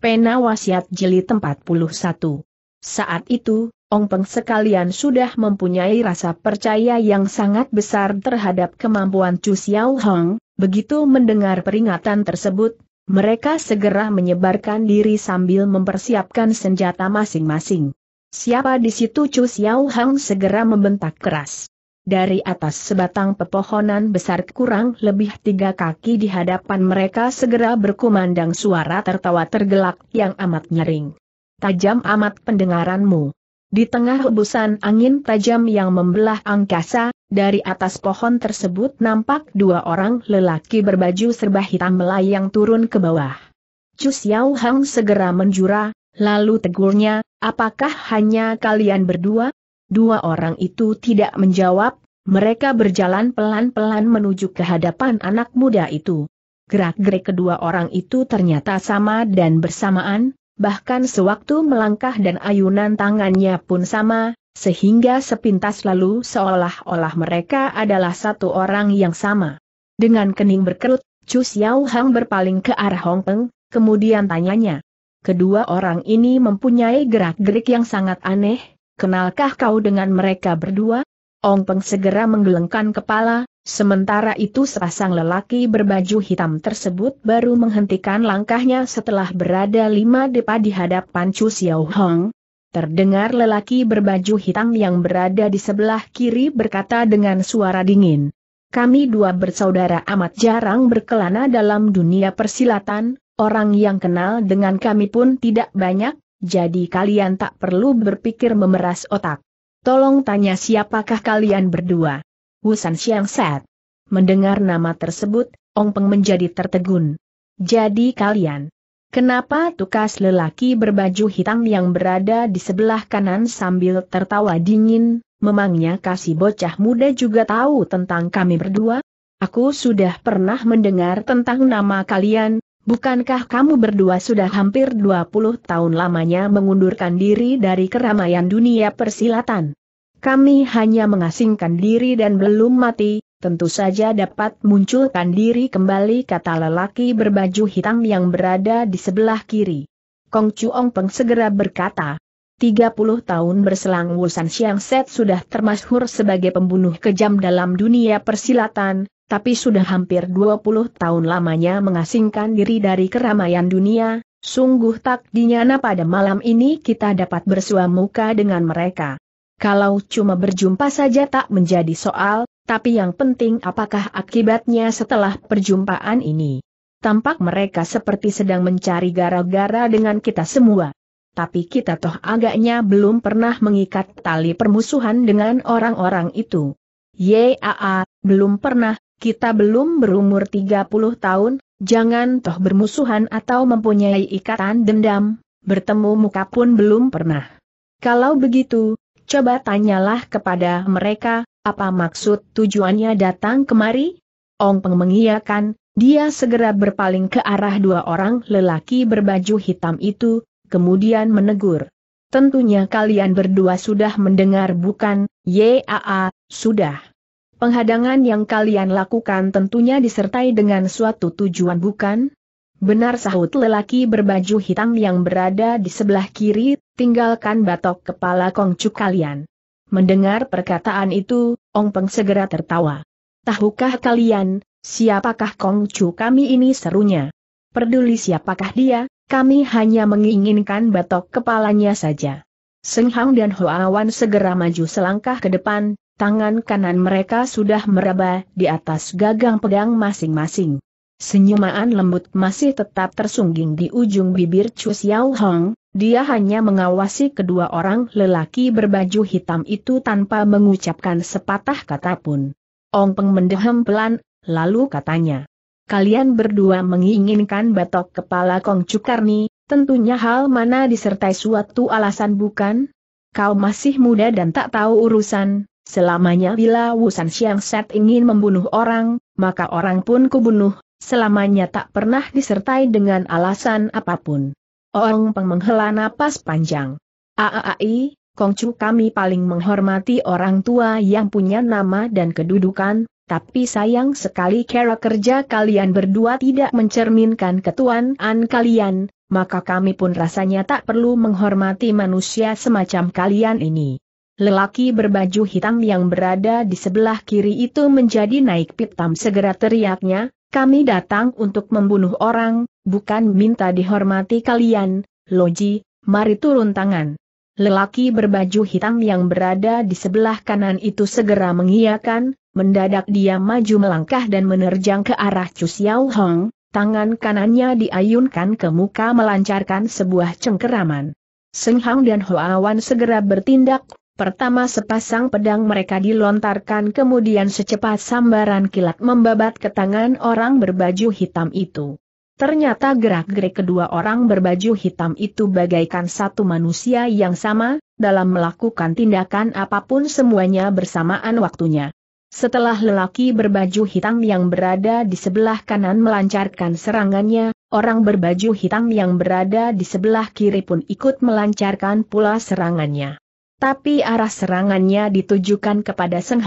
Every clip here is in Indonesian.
Pena Wasiat Jilid 41. Saat itu, Ong Peng sekalian sudah mempunyai rasa percaya yang sangat besar terhadap kemampuan Chu Xiao Hong, begitu mendengar peringatan tersebut, mereka segera menyebarkan diri sambil mempersiapkan senjata masing-masing. Siapa di situ Chu Xiao Hong segera membentak keras. Dari atas sebatang pepohonan besar kurang lebih tiga kaki di hadapan mereka segera berkumandang suara tertawa tergelak yang amat nyering. Tajam amat pendengaranmu. Di tengah hebusan angin tajam yang membelah angkasa, dari atas pohon tersebut nampak dua orang lelaki berbaju serba hitam melayang turun ke bawah. Chu Xiao Hang segera menjura, lalu tegurnya, apakah hanya kalian berdua? Dua orang itu tidak menjawab, mereka berjalan pelan-pelan menuju ke hadapan anak muda itu. Gerak-gerik kedua orang itu ternyata sama dan bersamaan, bahkan sewaktu melangkah dan ayunan tangannya pun sama, sehingga sepintas lalu seolah-olah mereka adalah satu orang yang sama. Dengan kening berkerut, Chu Xiao Hang berpaling ke arah Hong Peng, kemudian tanyanya. Kedua orang ini mempunyai gerak-gerik yang sangat aneh, Kenalkah kau dengan mereka berdua? Ong Peng segera menggelengkan kepala, sementara itu sepasang lelaki berbaju hitam tersebut baru menghentikan langkahnya setelah berada lima depa di hadapan Chu Xiao Hong. Terdengar lelaki berbaju hitam yang berada di sebelah kiri berkata dengan suara dingin. Kami dua bersaudara amat jarang berkelana dalam dunia persilatan, orang yang kenal dengan kami pun tidak banyak, jadi kalian tak perlu berpikir memeras otak. Tolong tanya siapakah kalian berdua. Wusan Siang Set. Mendengar nama tersebut, Ong Peng menjadi tertegun. Jadi kalian. Kenapa tukas lelaki berbaju hitam yang berada di sebelah kanan sambil tertawa dingin, memangnya kasih bocah muda juga tahu tentang kami berdua? Aku sudah pernah mendengar tentang nama kalian, Bukankah kamu berdua sudah hampir 20 tahun lamanya mengundurkan diri dari keramaian dunia persilatan? Kami hanya mengasingkan diri dan belum mati, tentu saja dapat munculkan diri kembali kata lelaki berbaju hitam yang berada di sebelah kiri. Kong Chuong Peng segera berkata, 30 tahun berselang Wusan Xiang Set sudah termasyhur sebagai pembunuh kejam dalam dunia persilatan, tapi sudah hampir 20 tahun lamanya mengasingkan diri dari keramaian dunia, sungguh tak dinyana pada malam ini kita dapat bersua muka dengan mereka. Kalau cuma berjumpa saja tak menjadi soal, tapi yang penting apakah akibatnya setelah perjumpaan ini. Tampak mereka seperti sedang mencari gara-gara dengan kita semua tapi kita toh agaknya belum pernah mengikat tali permusuhan dengan orang-orang itu. Yaa, belum pernah, kita belum berumur 30 tahun, jangan toh bermusuhan atau mempunyai ikatan dendam, bertemu muka pun belum pernah. Kalau begitu, coba tanyalah kepada mereka, apa maksud tujuannya datang kemari? Ong Peng mengiyakan, dia segera berpaling ke arah dua orang lelaki berbaju hitam itu, kemudian menegur. Tentunya kalian berdua sudah mendengar bukan, YAA, sudah. Penghadangan yang kalian lakukan tentunya disertai dengan suatu tujuan bukan? Benar sahut lelaki berbaju hitam yang berada di sebelah kiri, tinggalkan batok kepala kongcu kalian. Mendengar perkataan itu, Ong Peng segera tertawa. Tahukah kalian, siapakah kongcu kami ini serunya? Peduli siapakah dia, kami hanya menginginkan batok kepalanya saja. Seng Hang dan Hoawan segera maju selangkah ke depan, tangan kanan mereka sudah meraba di atas gagang pedang masing-masing. Senyuman lembut masih tetap tersungging di ujung bibir Chu Xiao Hong, dia hanya mengawasi kedua orang lelaki berbaju hitam itu tanpa mengucapkan sepatah kata pun. Ong Peng mendehem pelan, lalu katanya kalian berdua menginginkan batok kepala Kong Cukarni, tentunya hal mana disertai suatu alasan bukan? Kau masih muda dan tak tahu urusan, selamanya bila Wusan Siang Set ingin membunuh orang, maka orang pun kubunuh, selamanya tak pernah disertai dengan alasan apapun. Ong Peng menghela napas panjang. Aai, Kongcu kami paling menghormati orang tua yang punya nama dan kedudukan, tapi sayang sekali cara kerja kalian berdua tidak mencerminkan ketuanan kalian, maka kami pun rasanya tak perlu menghormati manusia semacam kalian ini. Lelaki berbaju hitam yang berada di sebelah kiri itu menjadi naik pitam segera teriaknya, kami datang untuk membunuh orang, bukan minta dihormati kalian, Loji, mari turun tangan. Lelaki berbaju hitam yang berada di sebelah kanan itu segera mengiakan, mendadak dia maju melangkah dan menerjang ke arah Chu Xiao Hong, tangan kanannya diayunkan ke muka melancarkan sebuah cengkeraman. Seng Hang dan Hoawan segera bertindak, pertama sepasang pedang mereka dilontarkan kemudian secepat sambaran kilat membabat ke tangan orang berbaju hitam itu. Ternyata gerak-gerik kedua orang berbaju hitam itu bagaikan satu manusia yang sama, dalam melakukan tindakan apapun semuanya bersamaan waktunya. Setelah lelaki berbaju hitam yang berada di sebelah kanan melancarkan serangannya, orang berbaju hitam yang berada di sebelah kiri pun ikut melancarkan pula serangannya. Tapi arah serangannya ditujukan kepada Seng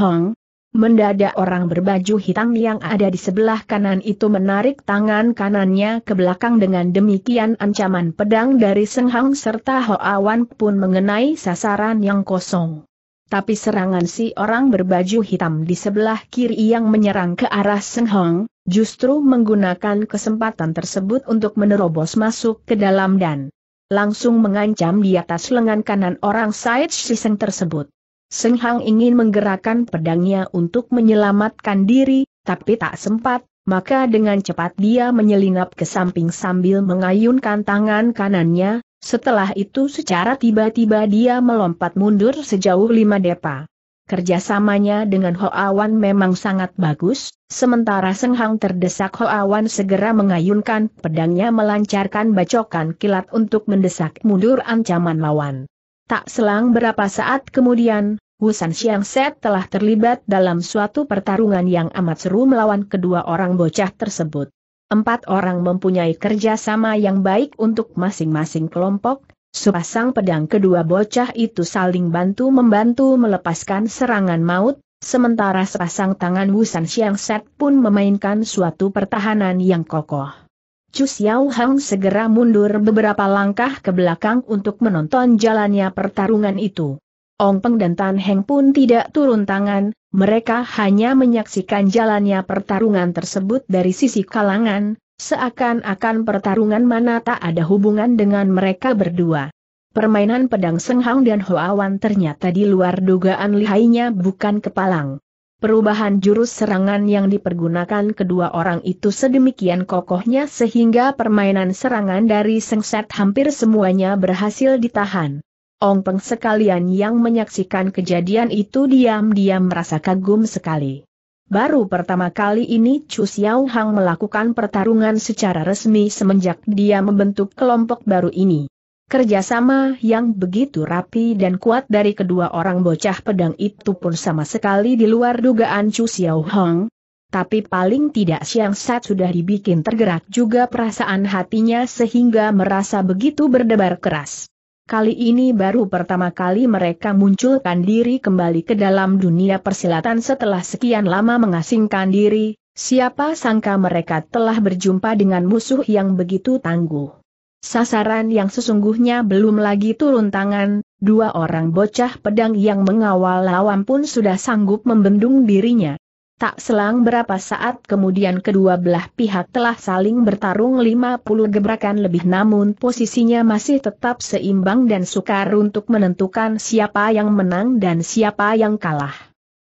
Mendadak orang berbaju hitam yang ada di sebelah kanan itu menarik tangan kanannya ke belakang dengan demikian ancaman pedang dari Senghang serta Hoawan pun mengenai sasaran yang kosong. Tapi serangan si orang berbaju hitam di sebelah kiri yang menyerang ke arah Senghang, justru menggunakan kesempatan tersebut untuk menerobos masuk ke dalam dan langsung mengancam di atas lengan kanan orang Said Shiseng tersebut. Seng Hang ingin menggerakkan pedangnya untuk menyelamatkan diri, tapi tak sempat, maka dengan cepat dia menyelinap ke samping sambil mengayunkan tangan kanannya, setelah itu secara tiba-tiba dia melompat mundur sejauh lima depa. Kerjasamanya dengan Hoawan memang sangat bagus, sementara Seng Hang terdesak Hoawan segera mengayunkan pedangnya melancarkan bacokan kilat untuk mendesak mundur ancaman lawan. Tak selang berapa saat kemudian, Wusan Siang Set telah terlibat dalam suatu pertarungan yang amat seru melawan kedua orang bocah tersebut. Empat orang mempunyai kerjasama yang baik untuk masing-masing kelompok, sepasang pedang kedua bocah itu saling bantu-membantu melepaskan serangan maut, sementara sepasang tangan Wusan Siang Set pun memainkan suatu pertahanan yang kokoh. Chu Xiao Hang segera mundur beberapa langkah ke belakang untuk menonton jalannya pertarungan itu. Ong Peng dan Tan Heng pun tidak turun tangan, mereka hanya menyaksikan jalannya pertarungan tersebut dari sisi kalangan, seakan-akan pertarungan mana tak ada hubungan dengan mereka berdua. Permainan pedang Seng Hang dan Hoa Wan ternyata di luar dugaan lihainya bukan kepalang. Perubahan jurus serangan yang dipergunakan kedua orang itu sedemikian kokohnya sehingga permainan serangan dari Sengset hampir semuanya berhasil ditahan. Ong Peng sekalian yang menyaksikan kejadian itu diam-diam merasa kagum sekali. Baru pertama kali ini Chu Xiao Hang melakukan pertarungan secara resmi semenjak dia membentuk kelompok baru ini. Kerjasama yang begitu rapi dan kuat dari kedua orang bocah pedang itu pun sama sekali di luar dugaan Chu Xiao Hong. Tapi paling tidak Siang Sat sudah dibikin tergerak juga perasaan hatinya sehingga merasa begitu berdebar keras. Kali ini baru pertama kali mereka munculkan diri kembali ke dalam dunia persilatan setelah sekian lama mengasingkan diri, siapa sangka mereka telah berjumpa dengan musuh yang begitu tangguh. Sasaran yang sesungguhnya belum lagi turun tangan, dua orang bocah pedang yang mengawal lawan pun sudah sanggup membendung dirinya. Tak selang berapa saat kemudian kedua belah pihak telah saling bertarung 50 gebrakan lebih namun posisinya masih tetap seimbang dan sukar untuk menentukan siapa yang menang dan siapa yang kalah.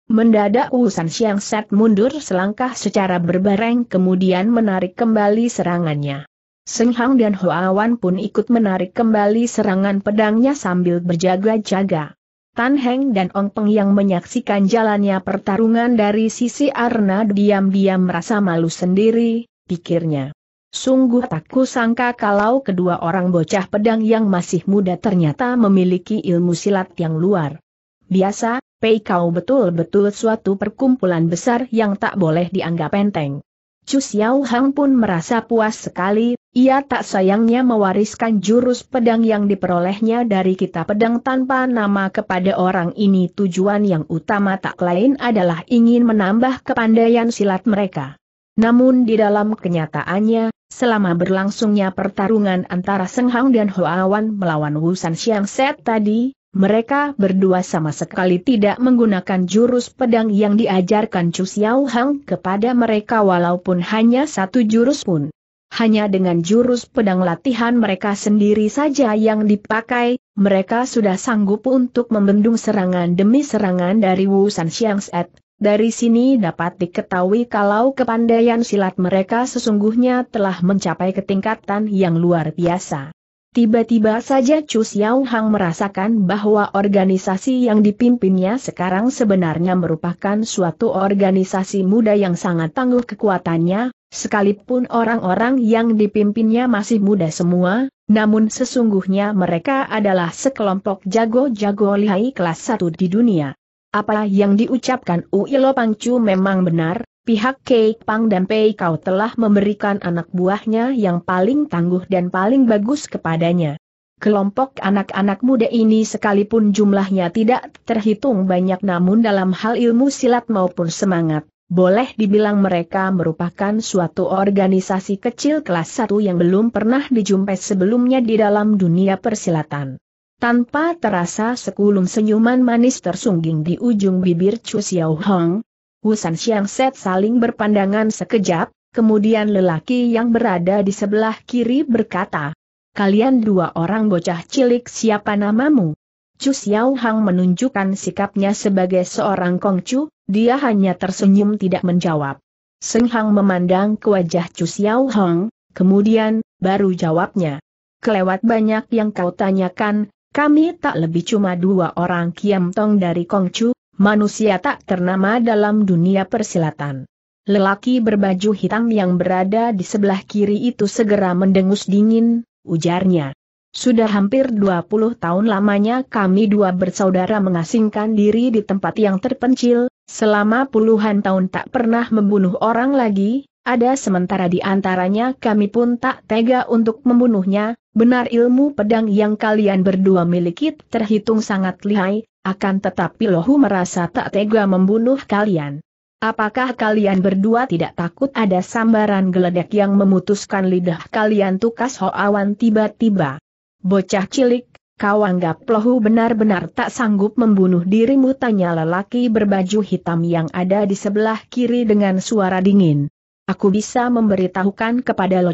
Mendadak Usan Siang Set mundur selangkah secara berbareng kemudian menarik kembali serangannya. Seng Hang dan Hua Wan pun ikut menarik kembali serangan pedangnya sambil berjaga-jaga. Tan Heng dan Ong Peng yang menyaksikan jalannya pertarungan dari sisi Arna diam-diam merasa malu sendiri, pikirnya. Sungguh tak kusangka kalau kedua orang bocah pedang yang masih muda ternyata memiliki ilmu silat yang luar. Biasa, Pei Kau betul-betul suatu perkumpulan besar yang tak boleh dianggap enteng. Chu Xiao Hang pun merasa puas sekali, ia tak sayangnya mewariskan jurus pedang yang diperolehnya dari kita pedang tanpa nama kepada orang ini tujuan yang utama tak lain adalah ingin menambah kepandaian silat mereka. Namun di dalam kenyataannya, selama berlangsungnya pertarungan antara Seng Hang dan Hoa Wan melawan Wu San Siang Set tadi, mereka berdua sama sekali tidak menggunakan jurus pedang yang diajarkan Chu Xiao Hang kepada mereka walaupun hanya satu jurus pun. Hanya dengan jurus pedang latihan mereka sendiri saja yang dipakai, mereka sudah sanggup untuk membendung serangan demi serangan dari Wu San Xiang Set. Dari sini dapat diketahui kalau kepandaian silat mereka sesungguhnya telah mencapai ketingkatan yang luar biasa. Tiba-tiba saja Chu Xiao Hang merasakan bahwa organisasi yang dipimpinnya sekarang sebenarnya merupakan suatu organisasi muda yang sangat tangguh kekuatannya, sekalipun orang-orang yang dipimpinnya masih muda semua, namun sesungguhnya mereka adalah sekelompok jago-jago lihai kelas satu di dunia. Apa yang diucapkan Uilo Pangcu memang benar, Pihak Kei Pang dan Pei Kau telah memberikan anak buahnya yang paling tangguh dan paling bagus kepadanya. Kelompok anak-anak muda ini sekalipun jumlahnya tidak terhitung banyak namun dalam hal ilmu silat maupun semangat, boleh dibilang mereka merupakan suatu organisasi kecil kelas 1 yang belum pernah dijumpai sebelumnya di dalam dunia persilatan. Tanpa terasa sekulum senyuman manis tersungging di ujung bibir Chu Xiao Hong, Wusan siang Set saling berpandangan sekejap, kemudian lelaki yang berada di sebelah kiri berkata, Kalian dua orang bocah cilik siapa namamu? Chu Xiao Hang menunjukkan sikapnya sebagai seorang kongcu, dia hanya tersenyum tidak menjawab. Seng Hang memandang ke wajah Chu Xiao Hang, kemudian, baru jawabnya. Kelewat banyak yang kau tanyakan, kami tak lebih cuma dua orang Kiam Tong dari Kongcu, manusia tak ternama dalam dunia persilatan. Lelaki berbaju hitam yang berada di sebelah kiri itu segera mendengus dingin, ujarnya. Sudah hampir 20 tahun lamanya kami dua bersaudara mengasingkan diri di tempat yang terpencil, selama puluhan tahun tak pernah membunuh orang lagi, ada sementara di antaranya kami pun tak tega untuk membunuhnya, benar ilmu pedang yang kalian berdua miliki terhitung sangat lihai, akan tetapi Lohu merasa tak tega membunuh kalian. Apakah kalian berdua tidak takut ada sambaran geledek yang memutuskan lidah kalian tukas Hoawan tiba-tiba? Bocah cilik, kau anggap Lohu benar-benar tak sanggup membunuh dirimu tanya lelaki berbaju hitam yang ada di sebelah kiri dengan suara dingin. Aku bisa memberitahukan kepada Lo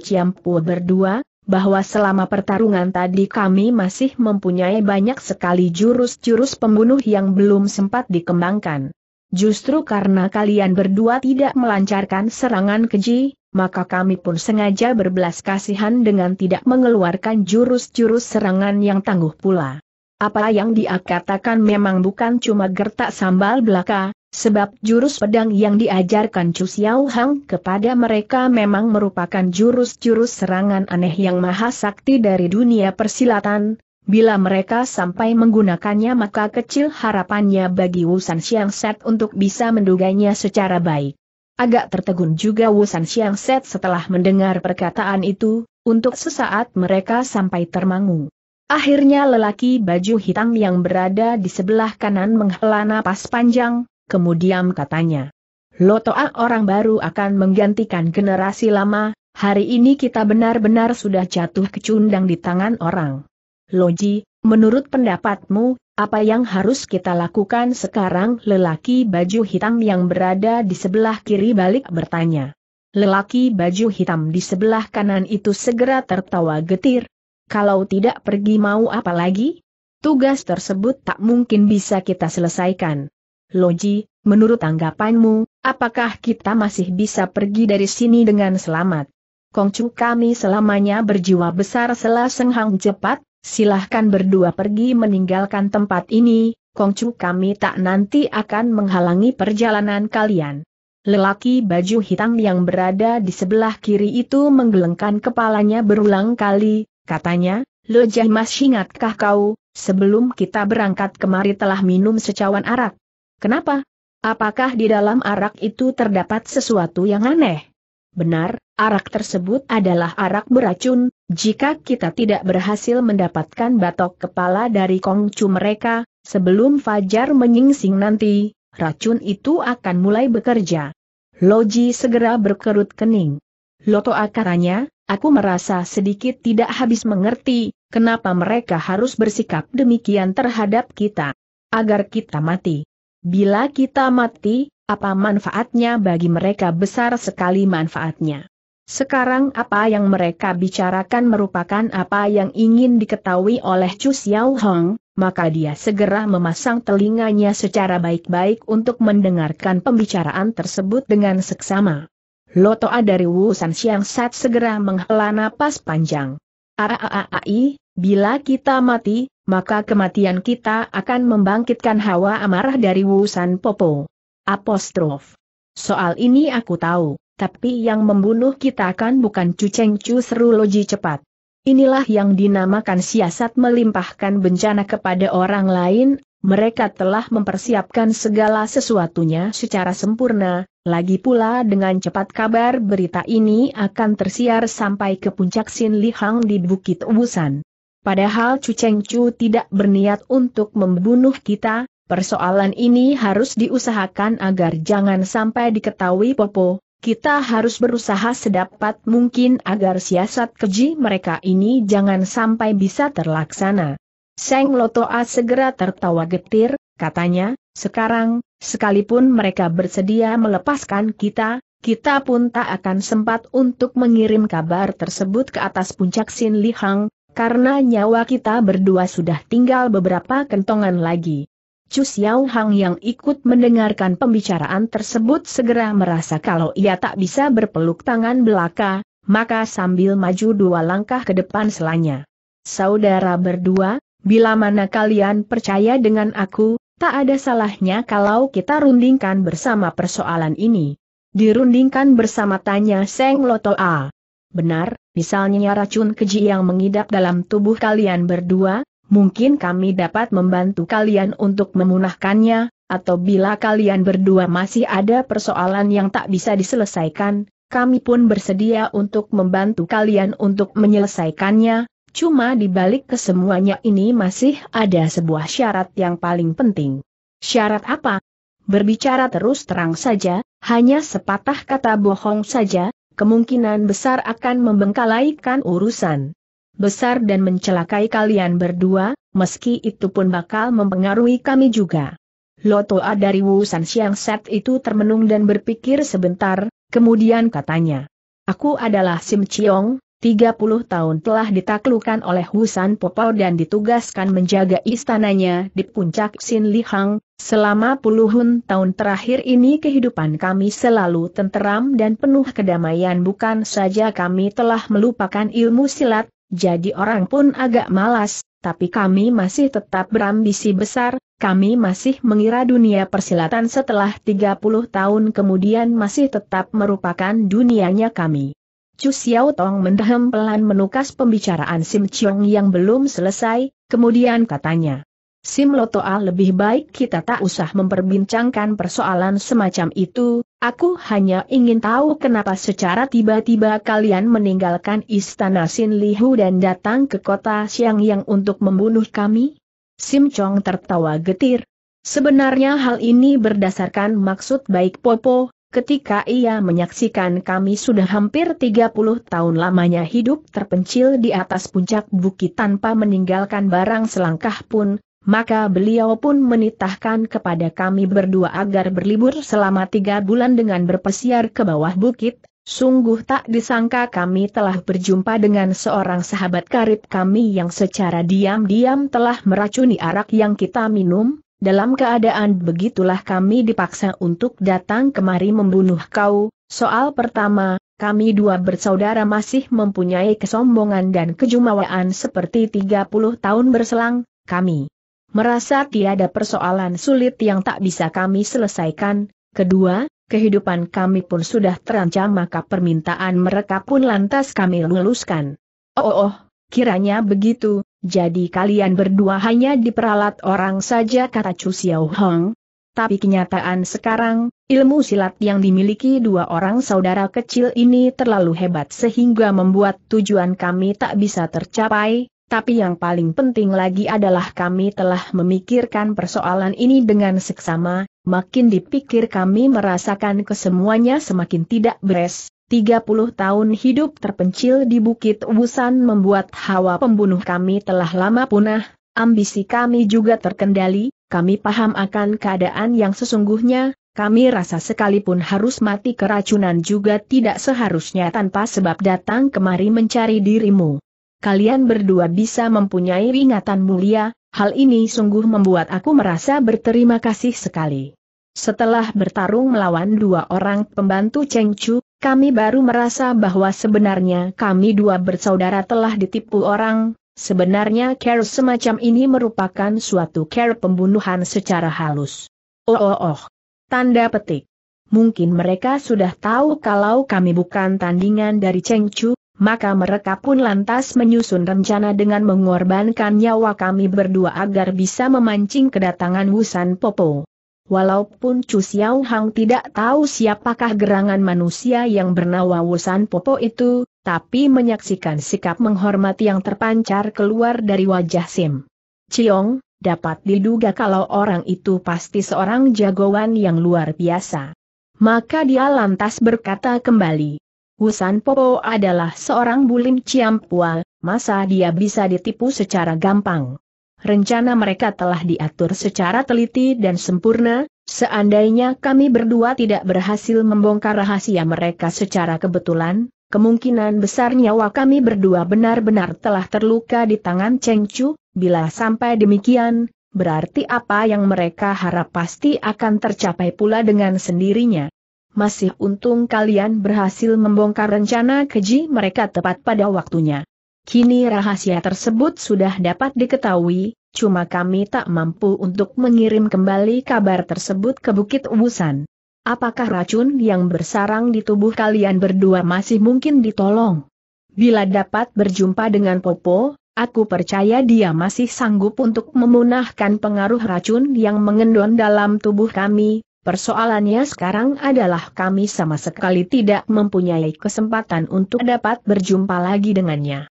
berdua, bahwa selama pertarungan tadi kami masih mempunyai banyak sekali jurus-jurus pembunuh yang belum sempat dikembangkan. Justru karena kalian berdua tidak melancarkan serangan keji, maka kami pun sengaja berbelas kasihan dengan tidak mengeluarkan jurus-jurus serangan yang tangguh pula. Apa yang dia katakan memang bukan cuma gertak sambal belaka, Sebab jurus pedang yang diajarkan Chu Xiao Hang kepada mereka memang merupakan jurus-jurus serangan aneh yang maha sakti dari dunia persilatan, bila mereka sampai menggunakannya maka kecil harapannya bagi Wu Xiang Set untuk bisa menduganya secara baik. Agak tertegun juga Wu Xiang Set setelah mendengar perkataan itu, untuk sesaat mereka sampai termangu. Akhirnya lelaki baju hitam yang berada di sebelah kanan menghela napas panjang, kemudian katanya. Lotoa orang baru akan menggantikan generasi lama, hari ini kita benar-benar sudah jatuh kecundang di tangan orang. Loji, menurut pendapatmu, apa yang harus kita lakukan sekarang? Lelaki baju hitam yang berada di sebelah kiri balik bertanya. Lelaki baju hitam di sebelah kanan itu segera tertawa getir. Kalau tidak pergi mau apa lagi? Tugas tersebut tak mungkin bisa kita selesaikan. Loji, menurut anggapanmu, apakah kita masih bisa pergi dari sini dengan selamat? Kongcu kami selamanya berjiwa besar Sela Senghang cepat, silahkan berdua pergi meninggalkan tempat ini, Kongcu kami tak nanti akan menghalangi perjalanan kalian. Lelaki baju hitam yang berada di sebelah kiri itu menggelengkan kepalanya berulang kali, katanya, Lojah Mas ingatkah kau, sebelum kita berangkat kemari telah minum secawan arak, Kenapa? Apakah di dalam arak itu terdapat sesuatu yang aneh? Benar, arak tersebut adalah arak beracun, jika kita tidak berhasil mendapatkan batok kepala dari kongcu mereka, sebelum Fajar menyingsing nanti, racun itu akan mulai bekerja. Loji segera berkerut kening. Loto akaranya, aku merasa sedikit tidak habis mengerti, kenapa mereka harus bersikap demikian terhadap kita. Agar kita mati. Bila kita mati, apa manfaatnya bagi mereka besar sekali manfaatnya. Sekarang apa yang mereka bicarakan merupakan apa yang ingin diketahui oleh Chu Xiao Hong, maka dia segera memasang telinganya secara baik-baik untuk mendengarkan pembicaraan tersebut dengan seksama. Lotoa dari San Xiang Sat segera menghela napas panjang. Aaai, bila kita mati, maka kematian kita akan membangkitkan hawa amarah dari Wusan Popo. Apostrof. Soal ini aku tahu, tapi yang membunuh kita kan bukan Cuceng Cu seru loji cepat. Inilah yang dinamakan siasat melimpahkan bencana kepada orang lain, mereka telah mempersiapkan segala sesuatunya secara sempurna, lagi pula dengan cepat kabar berita ini akan tersiar sampai ke puncak Sin Lihang di Bukit Wusan. Padahal Chu Cheng Chu tidak berniat untuk membunuh kita, persoalan ini harus diusahakan agar jangan sampai diketahui Popo. Kita harus berusaha sedapat mungkin agar siasat keji mereka ini jangan sampai bisa terlaksana. Seng Lotoa segera tertawa getir, katanya, sekarang, sekalipun mereka bersedia melepaskan kita, kita pun tak akan sempat untuk mengirim kabar tersebut ke atas puncak Sin Lihang, karena nyawa kita berdua sudah tinggal beberapa kentongan lagi. Chu Xiao Hang yang ikut mendengarkan pembicaraan tersebut segera merasa kalau ia tak bisa berpeluk tangan belaka, maka sambil maju dua langkah ke depan selanya. Saudara berdua, bila mana kalian percaya dengan aku, tak ada salahnya kalau kita rundingkan bersama persoalan ini. Dirundingkan bersama tanya Seng Loto A benar, misalnya racun keji yang mengidap dalam tubuh kalian berdua, mungkin kami dapat membantu kalian untuk memunahkannya, atau bila kalian berdua masih ada persoalan yang tak bisa diselesaikan, kami pun bersedia untuk membantu kalian untuk menyelesaikannya, cuma di balik kesemuanya ini masih ada sebuah syarat yang paling penting. Syarat apa? Berbicara terus terang saja, hanya sepatah kata bohong saja, kemungkinan besar akan membengkalaikan urusan besar dan mencelakai kalian berdua, meski itu pun bakal mempengaruhi kami juga. Lotoa dari Wu San Xiang Set itu termenung dan berpikir sebentar, kemudian katanya, Aku adalah Sim Chiong, 30 tahun telah ditaklukan oleh Husan Popo dan ditugaskan menjaga istananya di puncak Sin Lihang, selama puluhan tahun terakhir ini kehidupan kami selalu tenteram dan penuh kedamaian bukan saja kami telah melupakan ilmu silat, jadi orang pun agak malas, tapi kami masih tetap berambisi besar, kami masih mengira dunia persilatan setelah 30 tahun kemudian masih tetap merupakan dunianya kami. Chu Xiao Tong mendaham pelan menukas pembicaraan Sim Chong yang belum selesai, kemudian katanya. Sim Lotoa lebih baik kita tak usah memperbincangkan persoalan semacam itu, aku hanya ingin tahu kenapa secara tiba-tiba kalian meninggalkan istana Sin Lihu dan datang ke kota Xiang Yang untuk membunuh kami? Sim Chong tertawa getir. Sebenarnya hal ini berdasarkan maksud baik Popo, Ketika ia menyaksikan kami sudah hampir 30 tahun lamanya hidup terpencil di atas puncak bukit tanpa meninggalkan barang selangkah pun, maka beliau pun menitahkan kepada kami berdua agar berlibur selama tiga bulan dengan berpesiar ke bawah bukit, sungguh tak disangka kami telah berjumpa dengan seorang sahabat karib kami yang secara diam-diam telah meracuni arak yang kita minum, dalam keadaan begitulah kami dipaksa untuk datang kemari membunuh kau. Soal pertama, kami dua bersaudara masih mempunyai kesombongan dan kejumawaan seperti 30 tahun berselang, kami merasa tiada persoalan sulit yang tak bisa kami selesaikan. Kedua, kehidupan kami pun sudah terancam maka permintaan mereka pun lantas kami luluskan. Oh, oh, oh kiranya begitu, jadi kalian berdua hanya diperalat orang saja kata Chu Xiao Hong. Tapi kenyataan sekarang, ilmu silat yang dimiliki dua orang saudara kecil ini terlalu hebat sehingga membuat tujuan kami tak bisa tercapai, tapi yang paling penting lagi adalah kami telah memikirkan persoalan ini dengan seksama, makin dipikir kami merasakan kesemuanya semakin tidak beres, 30 tahun hidup terpencil di Bukit Wusan membuat hawa pembunuh kami telah lama punah, ambisi kami juga terkendali, kami paham akan keadaan yang sesungguhnya, kami rasa sekalipun harus mati keracunan juga tidak seharusnya tanpa sebab datang kemari mencari dirimu. Kalian berdua bisa mempunyai ingatan mulia, hal ini sungguh membuat aku merasa berterima kasih sekali. Setelah bertarung melawan dua orang pembantu Cheng Chu, kami baru merasa bahwa sebenarnya kami dua bersaudara telah ditipu orang, sebenarnya care semacam ini merupakan suatu care pembunuhan secara halus. Oh oh oh. Tanda petik. Mungkin mereka sudah tahu kalau kami bukan tandingan dari Cheng Chu, maka mereka pun lantas menyusun rencana dengan mengorbankan nyawa kami berdua agar bisa memancing kedatangan Wusan Popo. Walaupun Chu Xiao Hang tidak tahu siapakah gerangan manusia yang bernama Wusan Popo itu, tapi menyaksikan sikap menghormati yang terpancar keluar dari wajah Sim. Ciong, dapat diduga kalau orang itu pasti seorang jagoan yang luar biasa. Maka dia lantas berkata kembali. Wusan Popo adalah seorang bulim ciampua, masa dia bisa ditipu secara gampang. Rencana mereka telah diatur secara teliti dan sempurna, seandainya kami berdua tidak berhasil membongkar rahasia mereka secara kebetulan, kemungkinan besar nyawa kami berdua benar-benar telah terluka di tangan Cheng Chu, bila sampai demikian, berarti apa yang mereka harap pasti akan tercapai pula dengan sendirinya. Masih untung kalian berhasil membongkar rencana keji mereka tepat pada waktunya. Kini rahasia tersebut sudah dapat diketahui, cuma kami tak mampu untuk mengirim kembali kabar tersebut ke Bukit Ubusan. Apakah racun yang bersarang di tubuh kalian berdua masih mungkin ditolong? Bila dapat berjumpa dengan Popo, aku percaya dia masih sanggup untuk memunahkan pengaruh racun yang mengendon dalam tubuh kami. Persoalannya sekarang adalah kami sama sekali tidak mempunyai kesempatan untuk dapat berjumpa lagi dengannya.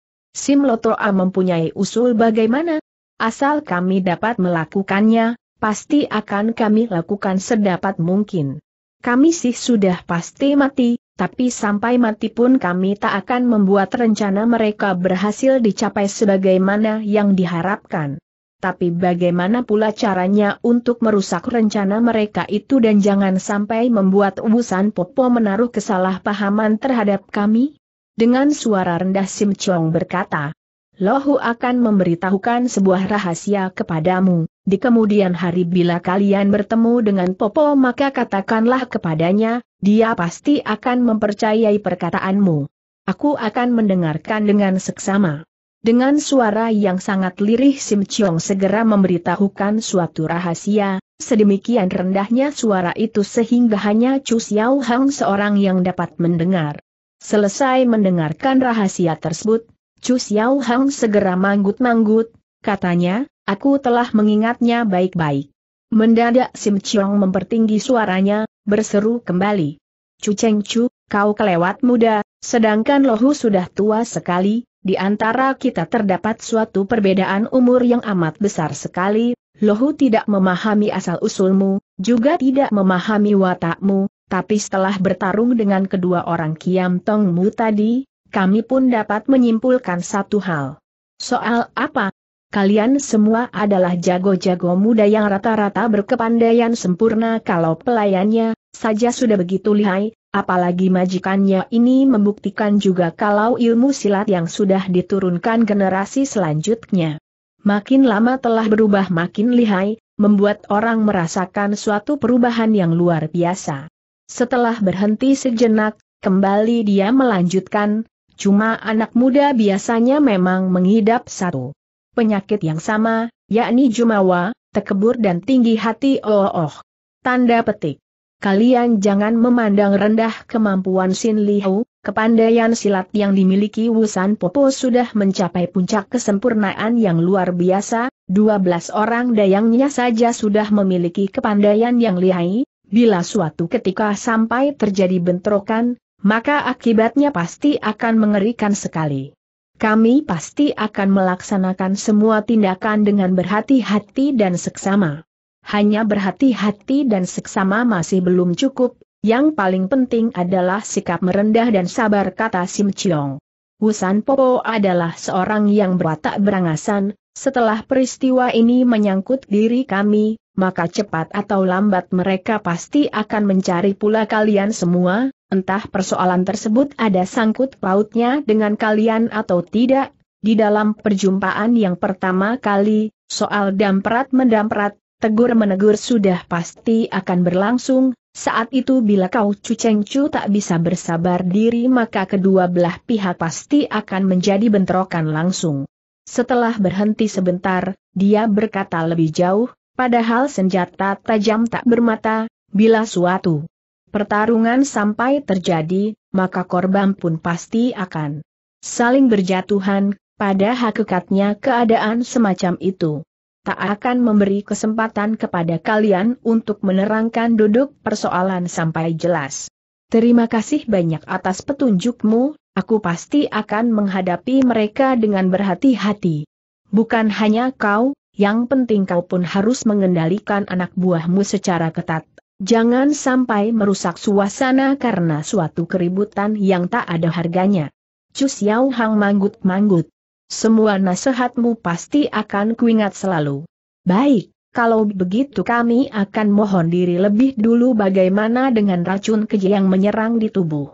Lotoa mempunyai usul bagaimana? Asal kami dapat melakukannya, pasti akan kami lakukan sedapat mungkin. Kami sih sudah pasti mati, tapi sampai mati pun kami tak akan membuat rencana mereka berhasil dicapai sebagaimana yang diharapkan. Tapi bagaimana pula caranya untuk merusak rencana mereka itu dan jangan sampai membuat Ubusan Popo menaruh kesalahpahaman terhadap kami? Dengan suara rendah Sim Chong berkata, Lohu akan memberitahukan sebuah rahasia kepadamu, di kemudian hari bila kalian bertemu dengan Popo maka katakanlah kepadanya, dia pasti akan mempercayai perkataanmu. Aku akan mendengarkan dengan seksama. Dengan suara yang sangat lirih Sim Chong segera memberitahukan suatu rahasia, sedemikian rendahnya suara itu sehingga hanya Chu Xiao Hang seorang yang dapat mendengar. Selesai mendengarkan rahasia tersebut, Chu Xiao Hang segera manggut-manggut, katanya, aku telah mengingatnya baik-baik. Mendadak Sim Chiong mempertinggi suaranya, berseru kembali. Chu Cheng Chu, kau kelewat muda, sedangkan Lohu sudah tua sekali, di antara kita terdapat suatu perbedaan umur yang amat besar sekali, Lohu tidak memahami asal-usulmu, juga tidak memahami watakmu, tapi setelah bertarung dengan kedua orang Kiam Tong Mu tadi, kami pun dapat menyimpulkan satu hal. Soal apa? Kalian semua adalah jago-jago muda yang rata-rata berkepandaian sempurna kalau pelayannya saja sudah begitu lihai, apalagi majikannya ini membuktikan juga kalau ilmu silat yang sudah diturunkan generasi selanjutnya. Makin lama telah berubah makin lihai, membuat orang merasakan suatu perubahan yang luar biasa. Setelah berhenti sejenak, kembali dia melanjutkan, cuma anak muda biasanya memang mengidap satu penyakit yang sama, yakni jumawa, tekebur dan tinggi hati oh oh. Tanda petik. Kalian jangan memandang rendah kemampuan Sin Liu, kepandaian silat yang dimiliki Wusan Popo sudah mencapai puncak kesempurnaan yang luar biasa, 12 orang dayangnya saja sudah memiliki kepandaian yang lihai, Bila suatu ketika sampai terjadi bentrokan, maka akibatnya pasti akan mengerikan sekali. Kami pasti akan melaksanakan semua tindakan dengan berhati-hati dan seksama. Hanya berhati-hati dan seksama masih belum cukup, yang paling penting adalah sikap merendah dan sabar kata Sim Chiong. Husan Popo adalah seorang yang berwatak berangasan, setelah peristiwa ini menyangkut diri kami, maka cepat atau lambat mereka pasti akan mencari pula kalian semua, entah persoalan tersebut ada sangkut pautnya dengan kalian atau tidak. Di dalam perjumpaan yang pertama kali, soal damprat mendamprat, tegur menegur sudah pasti akan berlangsung, saat itu bila kau cucengcu tak bisa bersabar diri maka kedua belah pihak pasti akan menjadi bentrokan langsung. Setelah berhenti sebentar, dia berkata lebih jauh, Padahal senjata tajam tak bermata, bila suatu pertarungan sampai terjadi, maka korban pun pasti akan saling berjatuhan, pada hakikatnya keadaan semacam itu. Tak akan memberi kesempatan kepada kalian untuk menerangkan duduk persoalan sampai jelas. Terima kasih banyak atas petunjukmu, aku pasti akan menghadapi mereka dengan berhati-hati. Bukan hanya kau, yang penting kau pun harus mengendalikan anak buahmu secara ketat. Jangan sampai merusak suasana karena suatu keributan yang tak ada harganya. Chu Xiao Hang manggut-manggut. Semua nasihatmu pasti akan kuingat selalu. Baik, kalau begitu kami akan mohon diri lebih dulu bagaimana dengan racun keji yang menyerang di tubuh.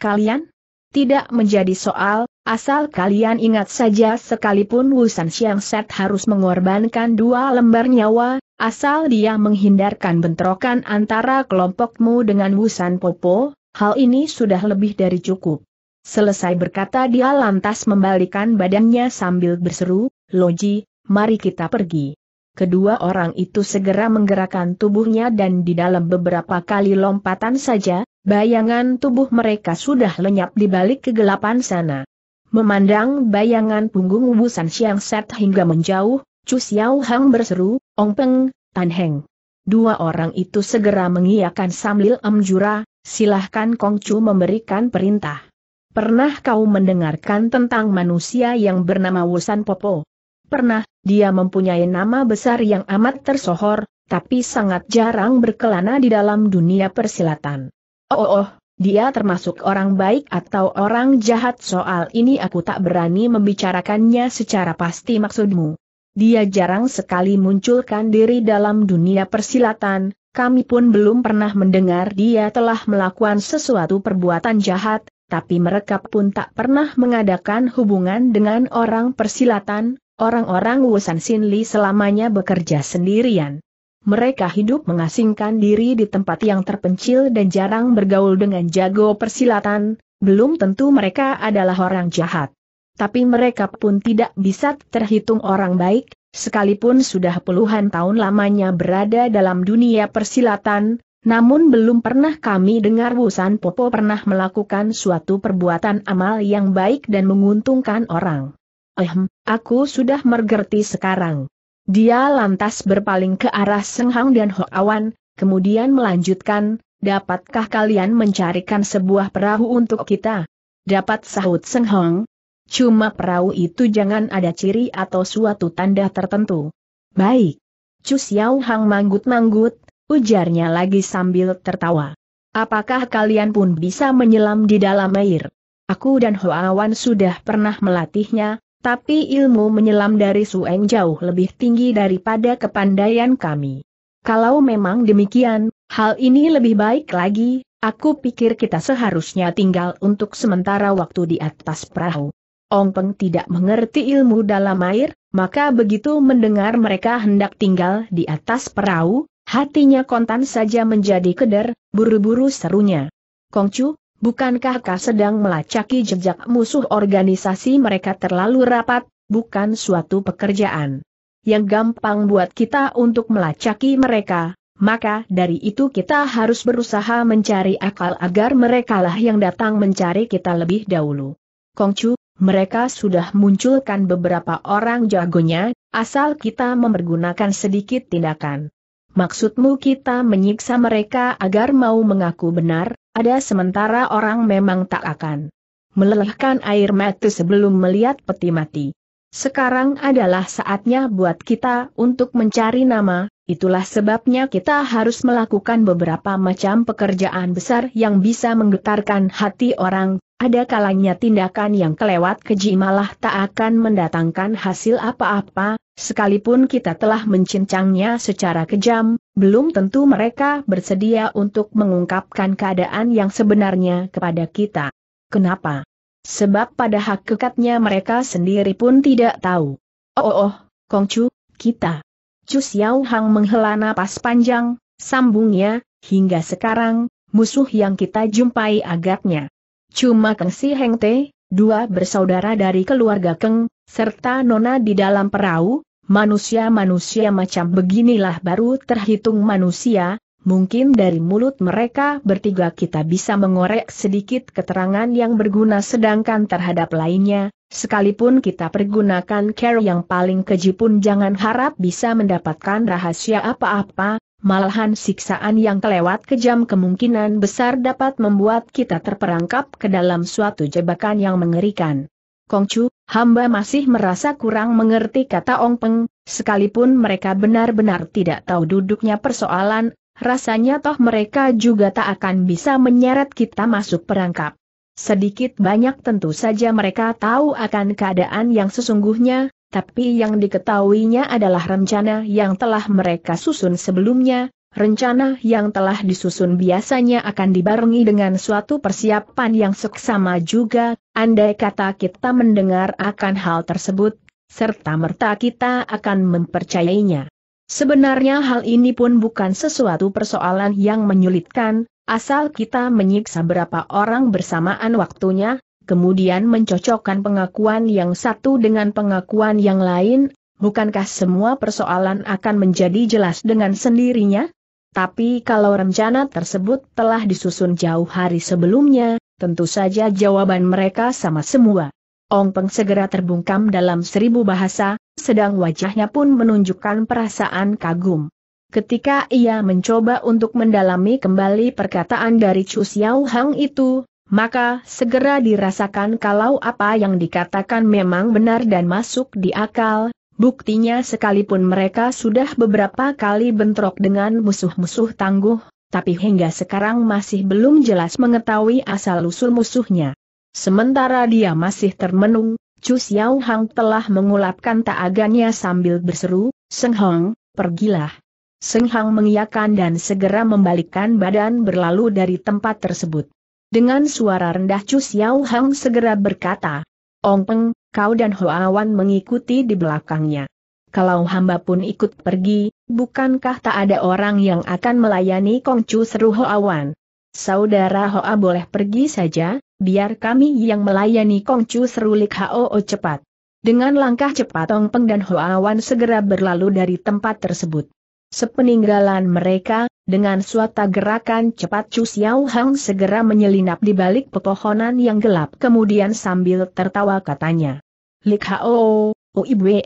Kalian? Tidak menjadi soal, Asal kalian ingat saja sekalipun Wusan Siang Set harus mengorbankan dua lembar nyawa, asal dia menghindarkan bentrokan antara kelompokmu dengan Wusan Popo, hal ini sudah lebih dari cukup. Selesai berkata dia lantas membalikan badannya sambil berseru, Loji, mari kita pergi. Kedua orang itu segera menggerakkan tubuhnya dan di dalam beberapa kali lompatan saja, bayangan tubuh mereka sudah lenyap di balik kegelapan sana. Memandang bayangan punggung Wusan Siang Set hingga menjauh, Chu Xiao Hang berseru, Ong Peng, Tan Heng. Dua orang itu segera mengiyakan sambil emjura, silahkan Kong Chu memberikan perintah. Pernah kau mendengarkan tentang manusia yang bernama Wusan Popo? Pernah, dia mempunyai nama besar yang amat tersohor, tapi sangat jarang berkelana di dalam dunia persilatan. oh, oh, oh dia termasuk orang baik atau orang jahat soal ini aku tak berani membicarakannya secara pasti maksudmu. Dia jarang sekali munculkan diri dalam dunia persilatan, kami pun belum pernah mendengar dia telah melakukan sesuatu perbuatan jahat, tapi mereka pun tak pernah mengadakan hubungan dengan orang persilatan, orang-orang Wusan Sinli selamanya bekerja sendirian. Mereka hidup mengasingkan diri di tempat yang terpencil dan jarang bergaul dengan jago persilatan, belum tentu mereka adalah orang jahat. Tapi mereka pun tidak bisa terhitung orang baik, sekalipun sudah puluhan tahun lamanya berada dalam dunia persilatan, namun belum pernah kami dengar Wusan Popo pernah melakukan suatu perbuatan amal yang baik dan menguntungkan orang. Ehm, aku sudah mengerti sekarang. Dia lantas berpaling ke arah Seng dan Hoawan, kemudian melanjutkan, dapatkah kalian mencarikan sebuah perahu untuk kita? Dapat sahut Seng Cuma perahu itu jangan ada ciri atau suatu tanda tertentu. Baik. Cu Xiao Hang manggut-manggut, ujarnya lagi sambil tertawa. Apakah kalian pun bisa menyelam di dalam air? Aku dan Hoawan sudah pernah melatihnya, tapi ilmu menyelam dari Sueng jauh lebih tinggi daripada kepandaian kami. Kalau memang demikian, hal ini lebih baik lagi, aku pikir kita seharusnya tinggal untuk sementara waktu di atas perahu. Ong Peng tidak mengerti ilmu dalam air, maka begitu mendengar mereka hendak tinggal di atas perahu, hatinya kontan saja menjadi keder, buru-buru serunya. Kongcu, Bukankah kau sedang melacaki jejak musuh organisasi mereka terlalu rapat, bukan suatu pekerjaan yang gampang buat kita untuk melacaki mereka, maka dari itu kita harus berusaha mencari akal agar merekalah yang datang mencari kita lebih dahulu. Kongcu, mereka sudah munculkan beberapa orang jagonya, asal kita mempergunakan sedikit tindakan. Maksudmu kita menyiksa mereka agar mau mengaku benar, ada sementara orang memang tak akan melelahkan air mata sebelum melihat peti mati. Sekarang adalah saatnya buat kita untuk mencari nama, itulah sebabnya kita harus melakukan beberapa macam pekerjaan besar yang bisa menggetarkan hati orang, ada kalanya tindakan yang kelewat keji malah tak akan mendatangkan hasil apa-apa, sekalipun kita telah mencincangnya secara kejam, belum tentu mereka bersedia untuk mengungkapkan keadaan yang sebenarnya kepada kita. Kenapa? Sebab pada hakikatnya mereka sendiri pun tidak tahu. Oh oh, Kongcu, kita. Chu Xiao Hang menghela napas panjang, sambungnya, hingga sekarang, musuh yang kita jumpai agaknya Cuma Keng Si Heng Te, dua bersaudara dari keluarga Keng, serta Nona di dalam perahu, manusia-manusia macam beginilah baru terhitung manusia, mungkin dari mulut mereka bertiga kita bisa mengorek sedikit keterangan yang berguna sedangkan terhadap lainnya, sekalipun kita pergunakan care yang paling keji pun jangan harap bisa mendapatkan rahasia apa-apa, Malahan siksaan yang kelewat kejam kemungkinan besar dapat membuat kita terperangkap ke dalam suatu jebakan yang mengerikan. Kongcu, hamba masih merasa kurang mengerti kata Ong Peng, sekalipun mereka benar-benar tidak tahu duduknya persoalan, rasanya toh mereka juga tak akan bisa menyeret kita masuk perangkap. Sedikit banyak tentu saja mereka tahu akan keadaan yang sesungguhnya, tapi yang diketahuinya adalah rencana yang telah mereka susun sebelumnya, rencana yang telah disusun biasanya akan dibarengi dengan suatu persiapan yang seksama juga, andai kata kita mendengar akan hal tersebut, serta merta kita akan mempercayainya. Sebenarnya hal ini pun bukan sesuatu persoalan yang menyulitkan, asal kita menyiksa berapa orang bersamaan waktunya, kemudian mencocokkan pengakuan yang satu dengan pengakuan yang lain, bukankah semua persoalan akan menjadi jelas dengan sendirinya? Tapi kalau rencana tersebut telah disusun jauh hari sebelumnya, tentu saja jawaban mereka sama semua. Ong Peng segera terbungkam dalam seribu bahasa, sedang wajahnya pun menunjukkan perasaan kagum. Ketika ia mencoba untuk mendalami kembali perkataan dari Chu Xiao Hang itu, maka segera dirasakan kalau apa yang dikatakan memang benar dan masuk di akal, buktinya sekalipun mereka sudah beberapa kali bentrok dengan musuh-musuh tangguh, tapi hingga sekarang masih belum jelas mengetahui asal-usul musuhnya. Sementara dia masih termenung, Chu Xiao Hang telah mengulapkan taagannya sambil berseru, Seng Hong, pergilah. Seng Hang mengiyakan dan segera membalikkan badan berlalu dari tempat tersebut. Dengan suara rendah Chu Xiao Hang segera berkata, Ong Peng, kau dan Hoawan mengikuti di belakangnya. Kalau hamba pun ikut pergi, bukankah tak ada orang yang akan melayani Kong Chu seru Hoawan? Saudara Hoa boleh pergi saja, biar kami yang melayani Kong Chu seru Lik Hao cepat. Dengan langkah cepat Ong Peng dan Hoawan segera berlalu dari tempat tersebut. Sepeninggalan mereka, dengan suatu gerakan cepat Chu Xiao Hang segera menyelinap di balik pepohonan yang gelap kemudian sambil tertawa katanya. Lik Hao, Uibwe,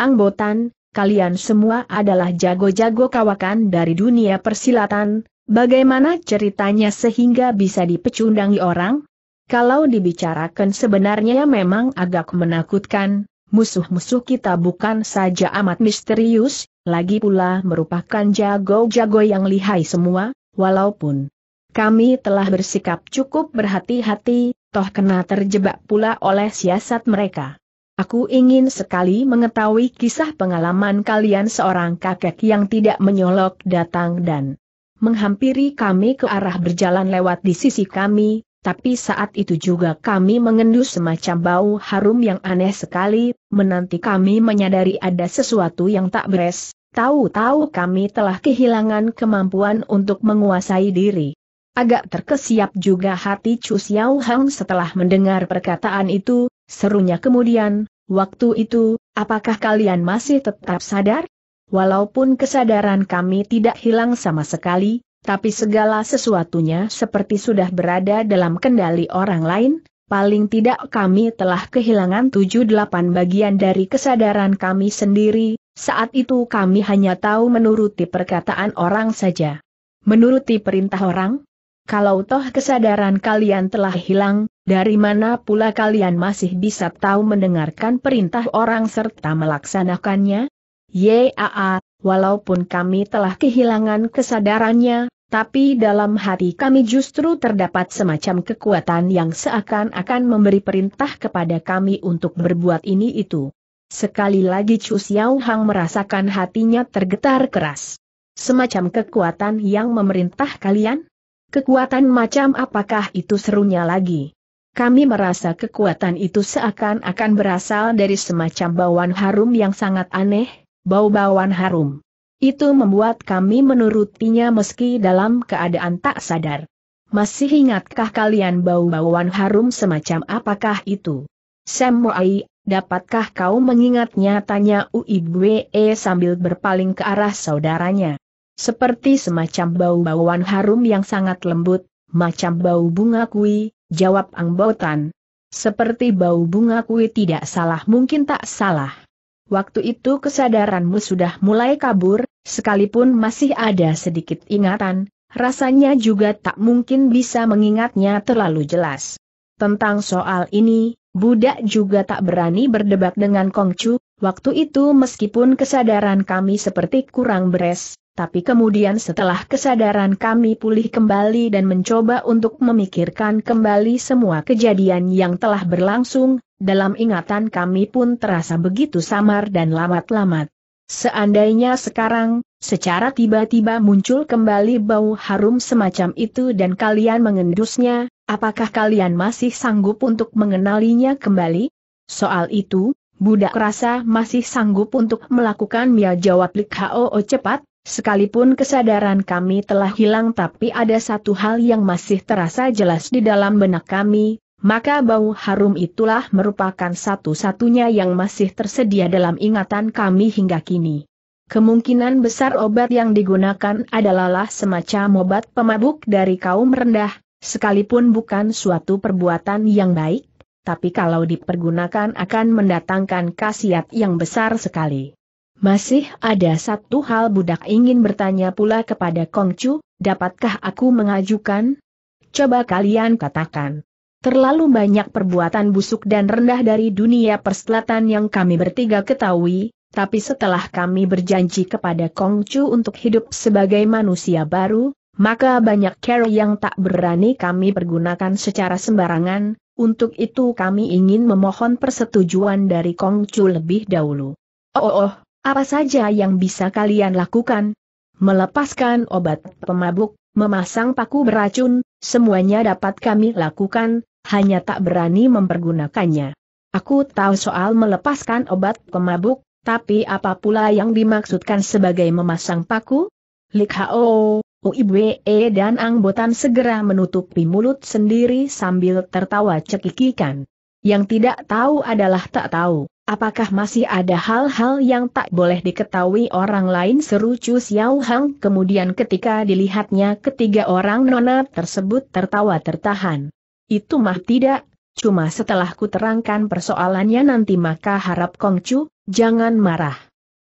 Angbotan, kalian semua adalah jago-jago kawakan dari dunia persilatan, bagaimana ceritanya sehingga bisa dipecundangi orang? Kalau dibicarakan sebenarnya memang agak menakutkan, Musuh-musuh kita bukan saja amat misterius, lagi pula merupakan jago-jago yang lihai semua, walaupun kami telah bersikap cukup berhati-hati, toh kena terjebak pula oleh siasat mereka. Aku ingin sekali mengetahui kisah pengalaman kalian seorang kakek yang tidak menyolok datang dan menghampiri kami ke arah berjalan lewat di sisi kami, tapi saat itu juga kami mengendus semacam bau harum yang aneh sekali, menanti kami menyadari ada sesuatu yang tak beres, tahu-tahu kami telah kehilangan kemampuan untuk menguasai diri. Agak terkesiap juga hati Chu Xiao Hang setelah mendengar perkataan itu, serunya kemudian, waktu itu, apakah kalian masih tetap sadar? Walaupun kesadaran kami tidak hilang sama sekali, tapi segala sesuatunya seperti sudah berada dalam kendali orang lain, paling tidak kami telah kehilangan tujuh delapan bagian dari kesadaran kami sendiri, saat itu kami hanya tahu menuruti perkataan orang saja. Menuruti perintah orang? Kalau toh kesadaran kalian telah hilang, dari mana pula kalian masih bisa tahu mendengarkan perintah orang serta melaksanakannya? Yaa, walaupun kami telah kehilangan kesadarannya, tapi dalam hati kami justru terdapat semacam kekuatan yang seakan-akan memberi perintah kepada kami untuk berbuat ini itu. Sekali lagi Chu Xiao Hang merasakan hatinya tergetar keras. Semacam kekuatan yang memerintah kalian? Kekuatan macam apakah itu serunya lagi? Kami merasa kekuatan itu seakan-akan berasal dari semacam bauan harum yang sangat aneh, bau bauan harum. Itu membuat kami menurutinya meski dalam keadaan tak sadar. Masih ingatkah kalian bau-bauan harum semacam apakah itu? Semuai, dapatkah kau mengingatnya? Tanya Uibwe e sambil berpaling ke arah saudaranya. Seperti semacam bau-bauan harum yang sangat lembut, macam bau bunga kui, jawab Angbotan. Seperti bau bunga kui tidak salah mungkin tak salah. Waktu itu kesadaranmu sudah mulai kabur, sekalipun masih ada sedikit ingatan, rasanya juga tak mungkin bisa mengingatnya terlalu jelas. Tentang soal ini, budak juga tak berani berdebat dengan Kongcu, waktu itu meskipun kesadaran kami seperti kurang beres, tapi kemudian setelah kesadaran kami pulih kembali dan mencoba untuk memikirkan kembali semua kejadian yang telah berlangsung, dalam ingatan kami pun terasa begitu samar dan lamat-lamat. Seandainya sekarang, secara tiba-tiba muncul kembali bau harum semacam itu dan kalian mengendusnya, apakah kalian masih sanggup untuk mengenalinya kembali? Soal itu, budak rasa masih sanggup untuk melakukan mia ya, jawab Lik o cepat, Sekalipun kesadaran kami telah hilang tapi ada satu hal yang masih terasa jelas di dalam benak kami, maka bau harum itulah merupakan satu-satunya yang masih tersedia dalam ingatan kami hingga kini. Kemungkinan besar obat yang digunakan adalah semacam obat pemabuk dari kaum rendah, sekalipun bukan suatu perbuatan yang baik, tapi kalau dipergunakan akan mendatangkan khasiat yang besar sekali. Masih ada satu hal budak ingin bertanya pula kepada Kongcu, dapatkah aku mengajukan? Coba kalian katakan. Terlalu banyak perbuatan busuk dan rendah dari dunia perselatan yang kami bertiga ketahui, tapi setelah kami berjanji kepada Kongcu untuk hidup sebagai manusia baru, maka banyak cara yang tak berani kami pergunakan secara sembarangan, untuk itu kami ingin memohon persetujuan dari Kongcu lebih dahulu. Oh, oh, oh apa saja yang bisa kalian lakukan? Melepaskan obat pemabuk, memasang paku beracun, semuanya dapat kami lakukan, hanya tak berani mempergunakannya. Aku tahu soal melepaskan obat pemabuk, tapi apa pula yang dimaksudkan sebagai memasang paku? Likhao, Uibwe dan Angbotan segera menutupi mulut sendiri sambil tertawa cekikikan. Yang tidak tahu adalah tak tahu. Apakah masih ada hal-hal yang tak boleh diketahui orang lain seru Chu Xiao Hang kemudian ketika dilihatnya ketiga orang nona tersebut tertawa tertahan. Itu mah tidak, cuma setelah ku terangkan persoalannya nanti maka harap Kong Chu, jangan marah.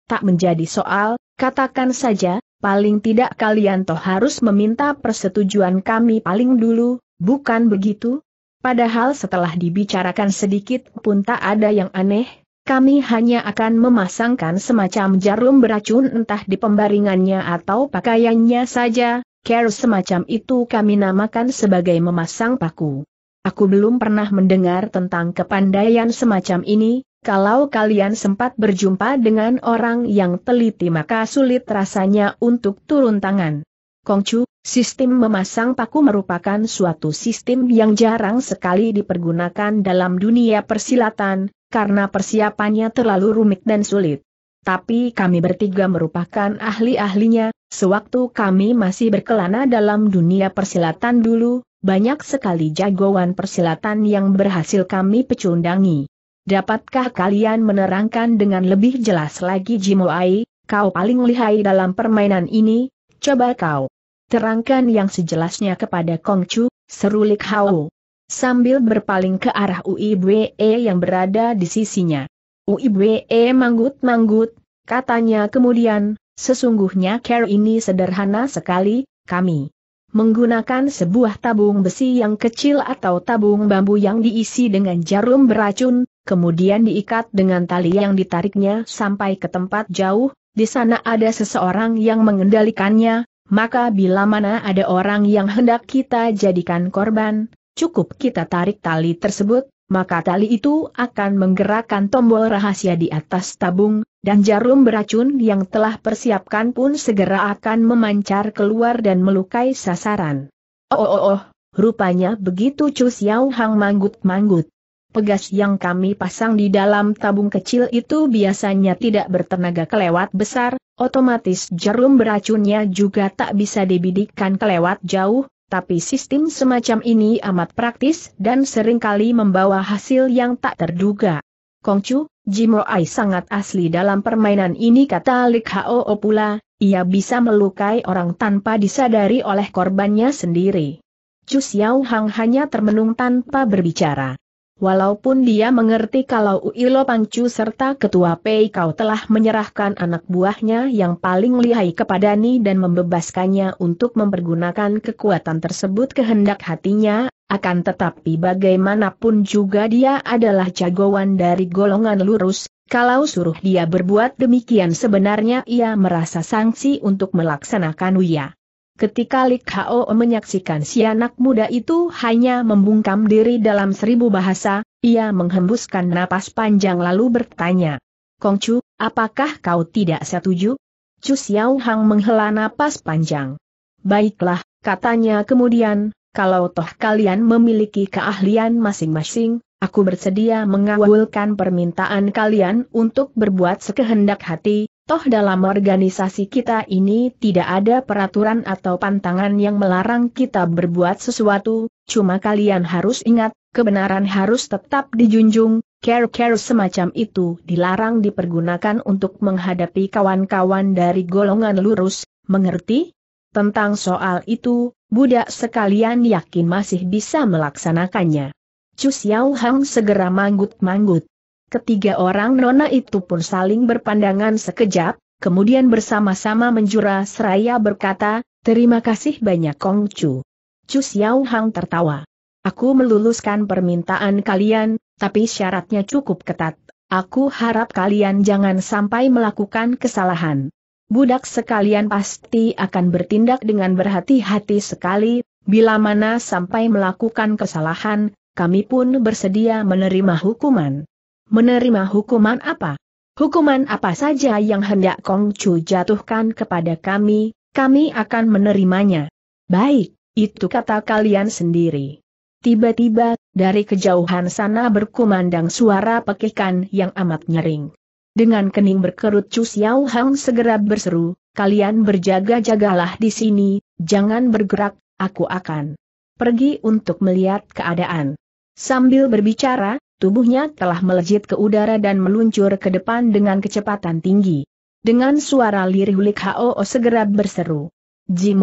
Tak menjadi soal, katakan saja, paling tidak kalian toh harus meminta persetujuan kami paling dulu, bukan begitu? Padahal setelah dibicarakan sedikit pun tak ada yang aneh, kami hanya akan memasangkan semacam jarum beracun entah di pembaringannya atau pakaiannya saja, care semacam itu kami namakan sebagai memasang paku. Aku belum pernah mendengar tentang kepandaian semacam ini, kalau kalian sempat berjumpa dengan orang yang teliti maka sulit rasanya untuk turun tangan. Kongcu, sistem memasang paku merupakan suatu sistem yang jarang sekali dipergunakan dalam dunia persilatan, karena persiapannya terlalu rumit dan sulit. Tapi kami bertiga merupakan ahli-ahlinya, sewaktu kami masih berkelana dalam dunia persilatan dulu, banyak sekali jagoan persilatan yang berhasil kami pecundangi. Dapatkah kalian menerangkan dengan lebih jelas lagi Jimoai, kau paling lihai dalam permainan ini, coba kau terangkan yang sejelasnya kepada Kongcu, serulik Lik Hao sambil berpaling ke arah UIBE e yang berada di sisinya. UIBE e manggut-manggut, katanya kemudian, sesungguhnya care ini sederhana sekali, kami menggunakan sebuah tabung besi yang kecil atau tabung bambu yang diisi dengan jarum beracun, kemudian diikat dengan tali yang ditariknya sampai ke tempat jauh, di sana ada seseorang yang mengendalikannya, maka bila mana ada orang yang hendak kita jadikan korban, cukup kita tarik tali tersebut, maka tali itu akan menggerakkan tombol rahasia di atas tabung, dan jarum beracun yang telah persiapkan pun segera akan memancar keluar dan melukai sasaran. Oh oh oh, oh. rupanya begitu Chu Xiao Hang manggut-manggut. Pegas yang kami pasang di dalam tabung kecil itu biasanya tidak bertenaga kelewat besar, otomatis jarum beracunnya juga tak bisa dibidikkan kelewat jauh, tapi sistem semacam ini amat praktis dan seringkali membawa hasil yang tak terduga. Kongcu, Jimo Ai sangat asli dalam permainan ini kata Lik Hao pula, ia bisa melukai orang tanpa disadari oleh korbannya sendiri. Chu Xiao Hang hanya termenung tanpa berbicara. Walaupun dia mengerti kalau Uilo Pangcu serta Ketua Pei Kau telah menyerahkan anak buahnya yang paling lihai kepada Ni dan membebaskannya untuk mempergunakan kekuatan tersebut kehendak hatinya, akan tetapi bagaimanapun juga dia adalah jagoan dari golongan lurus, kalau suruh dia berbuat demikian sebenarnya ia merasa sanksi untuk melaksanakan Uya. Ketika Lik Hao menyaksikan si anak muda itu hanya membungkam diri dalam seribu bahasa, ia menghembuskan napas panjang lalu bertanya. Kong Chu, apakah kau tidak setuju? Chu Xiao Hang menghela napas panjang. Baiklah, katanya kemudian, kalau toh kalian memiliki keahlian masing-masing, aku bersedia mengawulkan permintaan kalian untuk berbuat sekehendak hati, Toh dalam organisasi kita ini tidak ada peraturan atau pantangan yang melarang kita berbuat sesuatu, cuma kalian harus ingat, kebenaran harus tetap dijunjung, care-care semacam itu dilarang dipergunakan untuk menghadapi kawan-kawan dari golongan lurus, mengerti? Tentang soal itu, budak sekalian yakin masih bisa melaksanakannya. Chu Xiao Hang segera manggut-manggut. Ketiga orang nona itu pun saling berpandangan sekejap, kemudian bersama-sama menjura seraya berkata, terima kasih banyak Kong Chu. Chu Xiao Hang tertawa. Aku meluluskan permintaan kalian, tapi syaratnya cukup ketat. Aku harap kalian jangan sampai melakukan kesalahan. Budak sekalian pasti akan bertindak dengan berhati-hati sekali, bila mana sampai melakukan kesalahan, kami pun bersedia menerima hukuman. Menerima hukuman apa? Hukuman apa saja yang hendak Kong Chu jatuhkan kepada kami, kami akan menerimanya. Baik, itu kata kalian sendiri. Tiba-tiba, dari kejauhan sana berkumandang suara pekikan yang amat nyering. Dengan kening berkerut Chu Xiao Hang segera berseru, kalian berjaga-jagalah di sini, jangan bergerak, aku akan pergi untuk melihat keadaan. Sambil berbicara, tubuhnya telah melejit ke udara dan meluncur ke depan dengan kecepatan tinggi. Dengan suara lirih Lik Hao segera berseru. Ji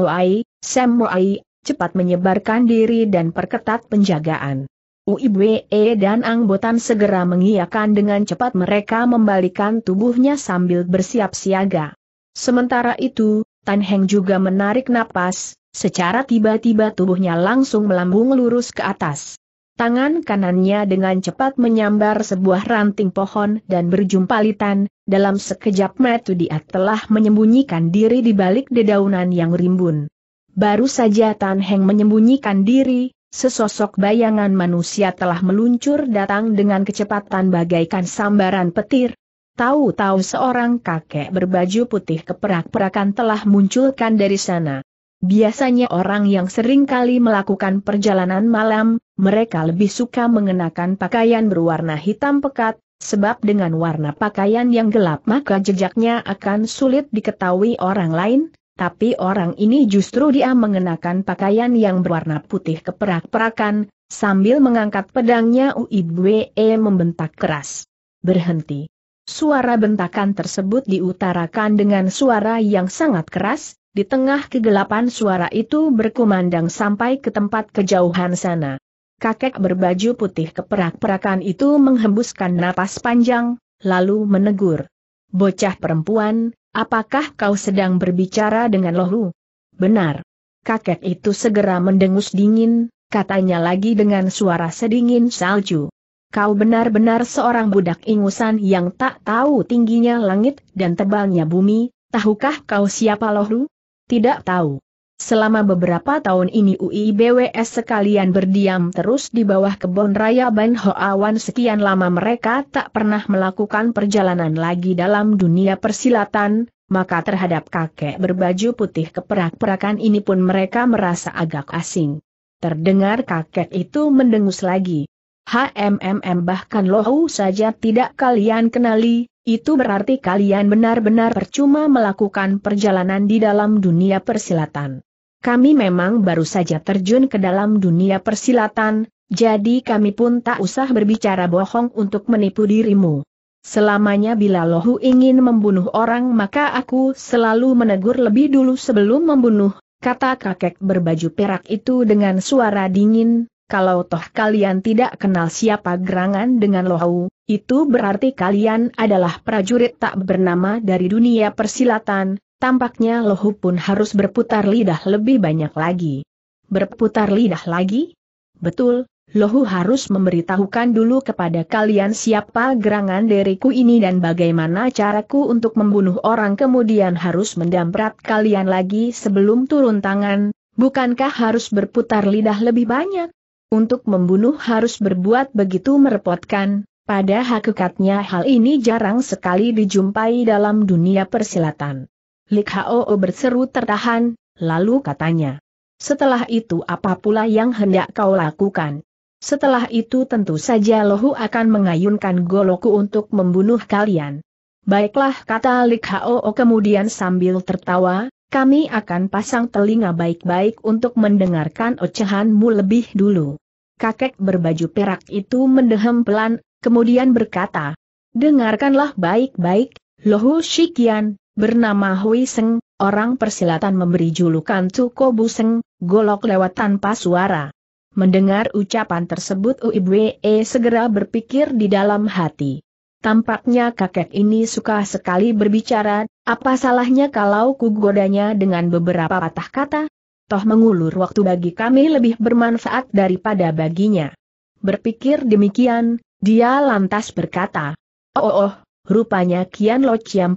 Sam Muai, cepat menyebarkan diri dan perketat penjagaan. Uibwe e dan Ang Botan segera mengiakan dengan cepat mereka membalikan tubuhnya sambil bersiap siaga. Sementara itu, Tan Heng juga menarik napas, secara tiba-tiba tubuhnya langsung melambung lurus ke atas. Tangan kanannya dengan cepat menyambar sebuah ranting pohon dan berjumpa litan. dalam sekejap metu dia telah menyembunyikan diri di balik dedaunan yang rimbun. Baru saja Tan Heng menyembunyikan diri, sesosok bayangan manusia telah meluncur datang dengan kecepatan bagaikan sambaran petir. Tahu-tahu seorang kakek berbaju putih keperak-perakan telah munculkan dari sana. Biasanya orang yang sering kali melakukan perjalanan malam, mereka lebih suka mengenakan pakaian berwarna hitam pekat, sebab dengan warna pakaian yang gelap maka jejaknya akan sulit diketahui orang lain, tapi orang ini justru dia mengenakan pakaian yang berwarna putih keperak-perakan, sambil mengangkat pedangnya Uibwe membentak keras. Berhenti. Suara bentakan tersebut diutarakan dengan suara yang sangat keras, di tengah kegelapan suara itu berkumandang sampai ke tempat kejauhan sana. Kakek berbaju putih keperak-perakan itu menghembuskan napas panjang, lalu menegur. Bocah perempuan, apakah kau sedang berbicara dengan Lohu? Benar. Kakek itu segera mendengus dingin, katanya lagi dengan suara sedingin salju. Kau benar-benar seorang budak ingusan yang tak tahu tingginya langit dan tebalnya bumi, tahukah kau siapa Lohu? Tidak tahu. Selama beberapa tahun ini UIBWS sekalian berdiam terus di bawah kebun raya Ban Hoawan sekian lama mereka tak pernah melakukan perjalanan lagi dalam dunia persilatan, maka terhadap kakek berbaju putih keperak-perakan ini pun mereka merasa agak asing. Terdengar kakek itu mendengus lagi, HMMM bahkan lohu saja tidak kalian kenali, itu berarti kalian benar-benar percuma melakukan perjalanan di dalam dunia persilatan. Kami memang baru saja terjun ke dalam dunia persilatan, jadi kami pun tak usah berbicara bohong untuk menipu dirimu. Selamanya bila lohu ingin membunuh orang maka aku selalu menegur lebih dulu sebelum membunuh, kata kakek berbaju perak itu dengan suara dingin, kalau toh kalian tidak kenal siapa gerangan dengan Lohau, itu berarti kalian adalah prajurit tak bernama dari dunia persilatan, tampaknya Lohu pun harus berputar lidah lebih banyak lagi. Berputar lidah lagi? Betul, Lohu harus memberitahukan dulu kepada kalian siapa gerangan diriku ini dan bagaimana caraku untuk membunuh orang kemudian harus mendamprat kalian lagi sebelum turun tangan, bukankah harus berputar lidah lebih banyak? Untuk membunuh harus berbuat begitu merepotkan, pada hakikatnya hal ini jarang sekali dijumpai dalam dunia persilatan. Lik Hao berseru tertahan, lalu katanya. Setelah itu apa pula yang hendak kau lakukan? Setelah itu tentu saja Lohu akan mengayunkan goloku untuk membunuh kalian. Baiklah kata Lik Hao kemudian sambil tertawa, kami akan pasang telinga baik-baik untuk mendengarkan ocehanmu lebih dulu. Kakek berbaju perak itu mendehem pelan, kemudian berkata, Dengarkanlah baik-baik, Lohu Shikian, bernama Hui Seng, orang persilatan memberi julukan Tuko Buseng, golok lewat tanpa suara. Mendengar ucapan tersebut Uibwe segera berpikir di dalam hati. Tampaknya kakek ini suka sekali berbicara, apa salahnya kalau kugodanya dengan beberapa patah kata? Toh mengulur waktu bagi kami lebih bermanfaat daripada baginya. Berpikir demikian, dia lantas berkata, Oh, oh, oh rupanya Kian Lo ciam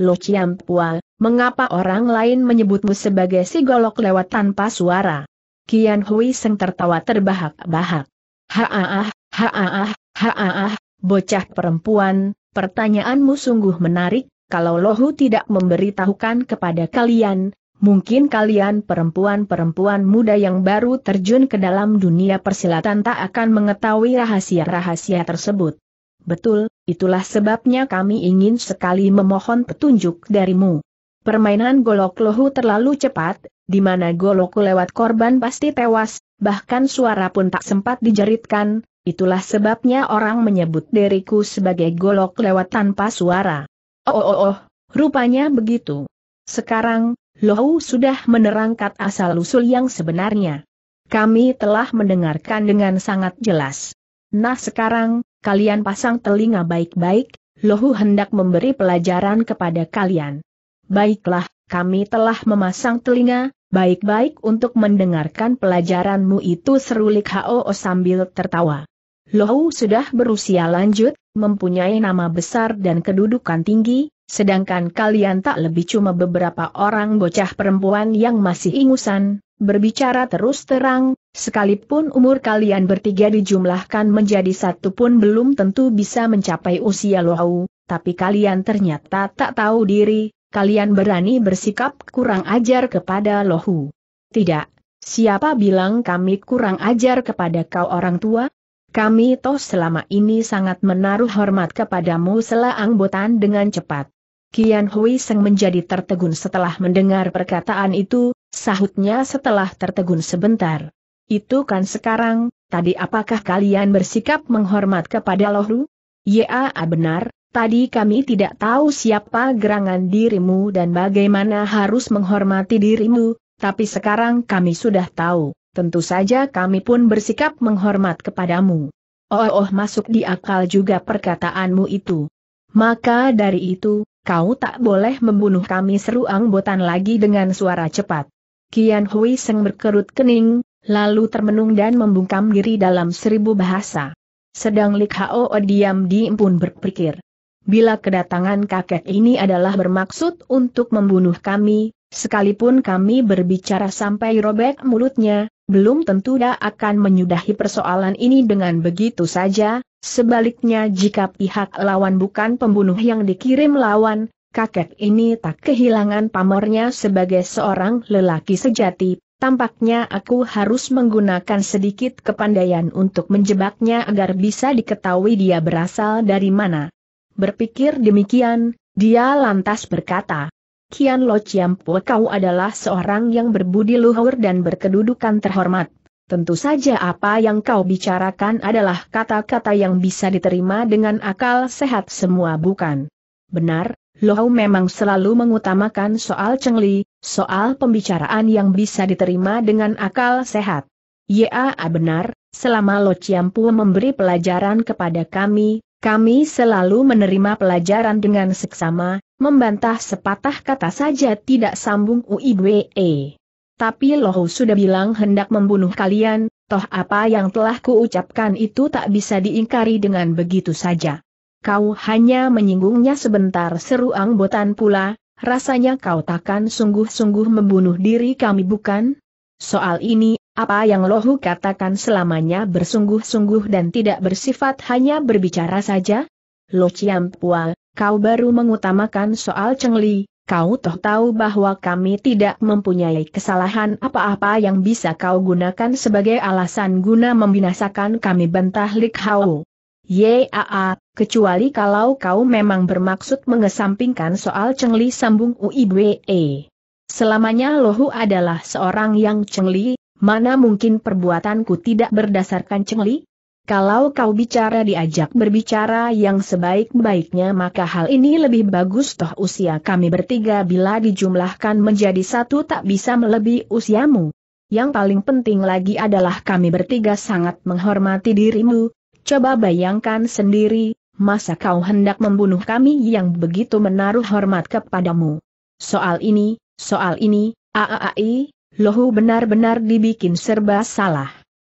Lo ciam Pua, mengapa orang lain menyebutmu sebagai si golok lewat tanpa suara? Kian Hui Seng tertawa terbahak-bahak. Haaah, haaah, haaah, haaah, Bocah perempuan, pertanyaanmu sungguh menarik, kalau Lohu tidak memberitahukan kepada kalian, mungkin kalian perempuan-perempuan muda yang baru terjun ke dalam dunia persilatan tak akan mengetahui rahasia-rahasia tersebut. Betul, itulah sebabnya kami ingin sekali memohon petunjuk darimu. Permainan golok Lohu terlalu cepat, di mana golok lewat korban pasti tewas, bahkan suara pun tak sempat dijeritkan, Itulah sebabnya orang menyebut diriku sebagai golok lewat tanpa suara. Oh oh oh, oh rupanya begitu. Sekarang, Lohu sudah menerangkat asal-usul yang sebenarnya. Kami telah mendengarkan dengan sangat jelas. Nah sekarang, kalian pasang telinga baik-baik, Lohu hendak memberi pelajaran kepada kalian. Baiklah, kami telah memasang telinga, baik-baik untuk mendengarkan pelajaranmu itu serulik Hoo sambil tertawa. Lohu sudah berusia lanjut, mempunyai nama besar dan kedudukan tinggi, sedangkan kalian tak lebih cuma beberapa orang bocah perempuan yang masih ingusan, berbicara terus terang, sekalipun umur kalian bertiga dijumlahkan menjadi satu pun belum tentu bisa mencapai usia Lohu, tapi kalian ternyata tak tahu diri, kalian berani bersikap kurang ajar kepada Lohu. Tidak, siapa bilang kami kurang ajar kepada kau orang tua? Kami toh selama ini sangat menaruh hormat kepadamu selaang botan dengan cepat. Kian Hui Seng menjadi tertegun setelah mendengar perkataan itu, sahutnya setelah tertegun sebentar. Itu kan sekarang, tadi apakah kalian bersikap menghormat kepada Lohru? Ya benar, tadi kami tidak tahu siapa gerangan dirimu dan bagaimana harus menghormati dirimu, tapi sekarang kami sudah tahu tentu saja kami pun bersikap menghormat kepadamu. Oh, oh, masuk di akal juga perkataanmu itu. Maka dari itu, kau tak boleh membunuh kami seru angbotan lagi dengan suara cepat. Kian Hui Seng berkerut kening, lalu termenung dan membungkam diri dalam seribu bahasa. Sedang Lik Hao diam diem pun berpikir. Bila kedatangan kakek ini adalah bermaksud untuk membunuh kami, sekalipun kami berbicara sampai robek mulutnya, belum tentu dia akan menyudahi persoalan ini dengan begitu saja, sebaliknya jika pihak lawan bukan pembunuh yang dikirim lawan, kakek ini tak kehilangan pamornya sebagai seorang lelaki sejati, tampaknya aku harus menggunakan sedikit kepandaian untuk menjebaknya agar bisa diketahui dia berasal dari mana. Berpikir demikian, dia lantas berkata, Kian Lo Chiampo kau adalah seorang yang berbudi luhur dan berkedudukan terhormat. Tentu saja apa yang kau bicarakan adalah kata-kata yang bisa diterima dengan akal sehat semua bukan? Benar, Lohau memang selalu mengutamakan soal cengli, soal pembicaraan yang bisa diterima dengan akal sehat. Ya benar, selama Lo Chiampu memberi pelajaran kepada kami, kami selalu menerima pelajaran dengan seksama, membantah sepatah kata saja tidak sambung UIBE. Tapi Lohu sudah bilang hendak membunuh kalian, toh apa yang telah kuucapkan itu tak bisa diingkari dengan begitu saja. Kau hanya menyinggungnya sebentar seru anggotan pula, rasanya kau takkan sungguh-sungguh membunuh diri kami bukan? Soal ini apa yang Lohu katakan selamanya bersungguh-sungguh dan tidak bersifat hanya berbicara saja? Lo Pua, kau baru mengutamakan soal Cengli, kau toh tahu bahwa kami tidak mempunyai kesalahan apa-apa yang bisa kau gunakan sebagai alasan guna membinasakan kami bentah Lik Hao. Yaa, kecuali kalau kau memang bermaksud mengesampingkan soal Cengli sambung Uibwe. E. Selamanya Lohu adalah seorang yang Cengli, Mana mungkin perbuatanku tidak berdasarkan cengli? Kalau kau bicara diajak berbicara yang sebaik-baiknya maka hal ini lebih bagus toh usia kami bertiga bila dijumlahkan menjadi satu tak bisa melebihi usiamu. Yang paling penting lagi adalah kami bertiga sangat menghormati dirimu. Coba bayangkan sendiri, masa kau hendak membunuh kami yang begitu menaruh hormat kepadamu. Soal ini, soal ini, aaai, Lohu benar-benar dibikin serba salah.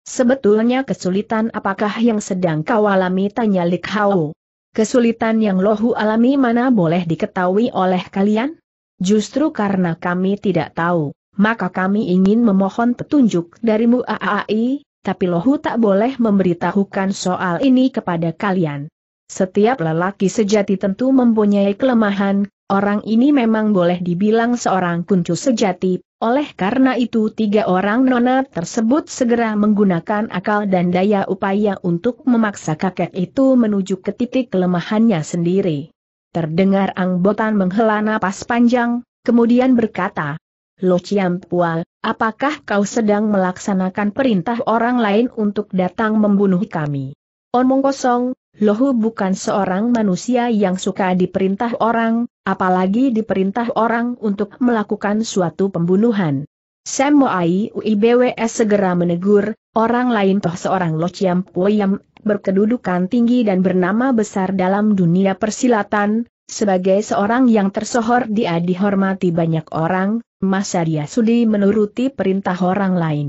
Sebetulnya kesulitan apakah yang sedang kau alami tanya Lik Hao. Kesulitan yang Lohu alami mana boleh diketahui oleh kalian? Justru karena kami tidak tahu, maka kami ingin memohon petunjuk darimu AAI, tapi Lohu tak boleh memberitahukan soal ini kepada kalian. Setiap lelaki sejati tentu mempunyai kelemahan, Orang ini memang boleh dibilang seorang kuncu sejati, oleh karena itu tiga orang nona tersebut segera menggunakan akal dan daya upaya untuk memaksa kakek itu menuju ke titik kelemahannya sendiri. Terdengar angbotan menghela napas panjang, kemudian berkata, Lo Pual, apakah kau sedang melaksanakan perintah orang lain untuk datang membunuh kami? Omong kosong, Lohu bukan seorang manusia yang suka diperintah orang, apalagi diperintah orang untuk melakukan suatu pembunuhan. Sam Ui UIBWS segera menegur, orang lain toh seorang Lo Chiam Poyam, berkedudukan tinggi dan bernama besar dalam dunia persilatan, sebagai seorang yang tersohor dia dihormati banyak orang, masa dia sudi menuruti perintah orang lain.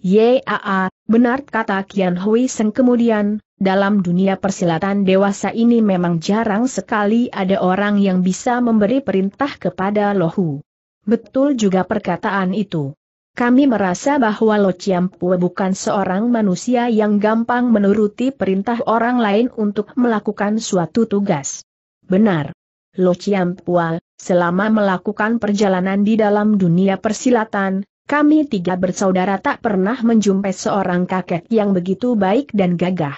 Yaa, benar kata Kian Hui Seng kemudian, dalam dunia persilatan dewasa ini memang jarang sekali ada orang yang bisa memberi perintah kepada Lohu. Betul juga perkataan itu. Kami merasa bahwa Lo Chiampue bukan seorang manusia yang gampang menuruti perintah orang lain untuk melakukan suatu tugas. Benar. Lo Chiampue, selama melakukan perjalanan di dalam dunia persilatan, kami tiga bersaudara tak pernah menjumpai seorang kakek yang begitu baik dan gagah.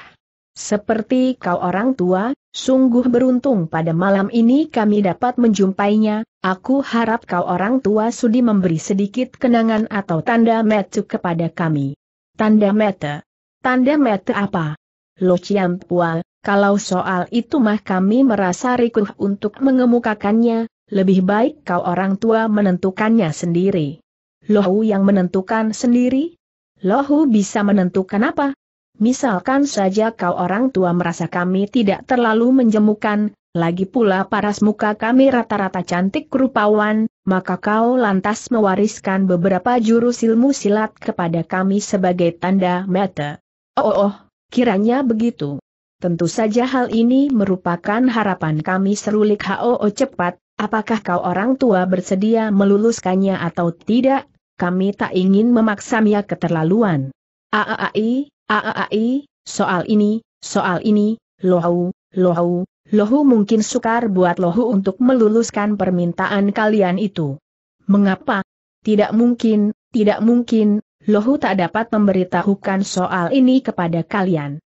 Seperti kau orang tua, sungguh beruntung pada malam ini kami dapat menjumpainya, aku harap kau orang tua sudi memberi sedikit kenangan atau tanda metu kepada kami. Tanda metu? Tanda metu apa? Lo Chiam Pual, kalau soal itu mah kami merasa rikuh untuk mengemukakannya, lebih baik kau orang tua menentukannya sendiri. Lohu yang menentukan sendiri? Lohu bisa menentukan apa? Misalkan saja kau orang tua merasa kami tidak terlalu menjemukan, lagi pula paras muka kami rata-rata cantik rupawan, maka kau lantas mewariskan beberapa jurus ilmu silat kepada kami sebagai tanda mata. Oh, oh, kiranya begitu. Tentu saja hal ini merupakan harapan kami serulik HOO oh, oh, cepat, apakah kau orang tua bersedia meluluskannya atau tidak, kami tak ingin memaksamnya keterlaluan. Aai, Aaai, soal ini, soal ini, lohu, lohu, lohu mungkin sukar buat lohu untuk meluluskan permintaan kalian itu. Mengapa? Tidak mungkin, tidak mungkin, lohu tak dapat memberitahukan soal ini kepada kalian.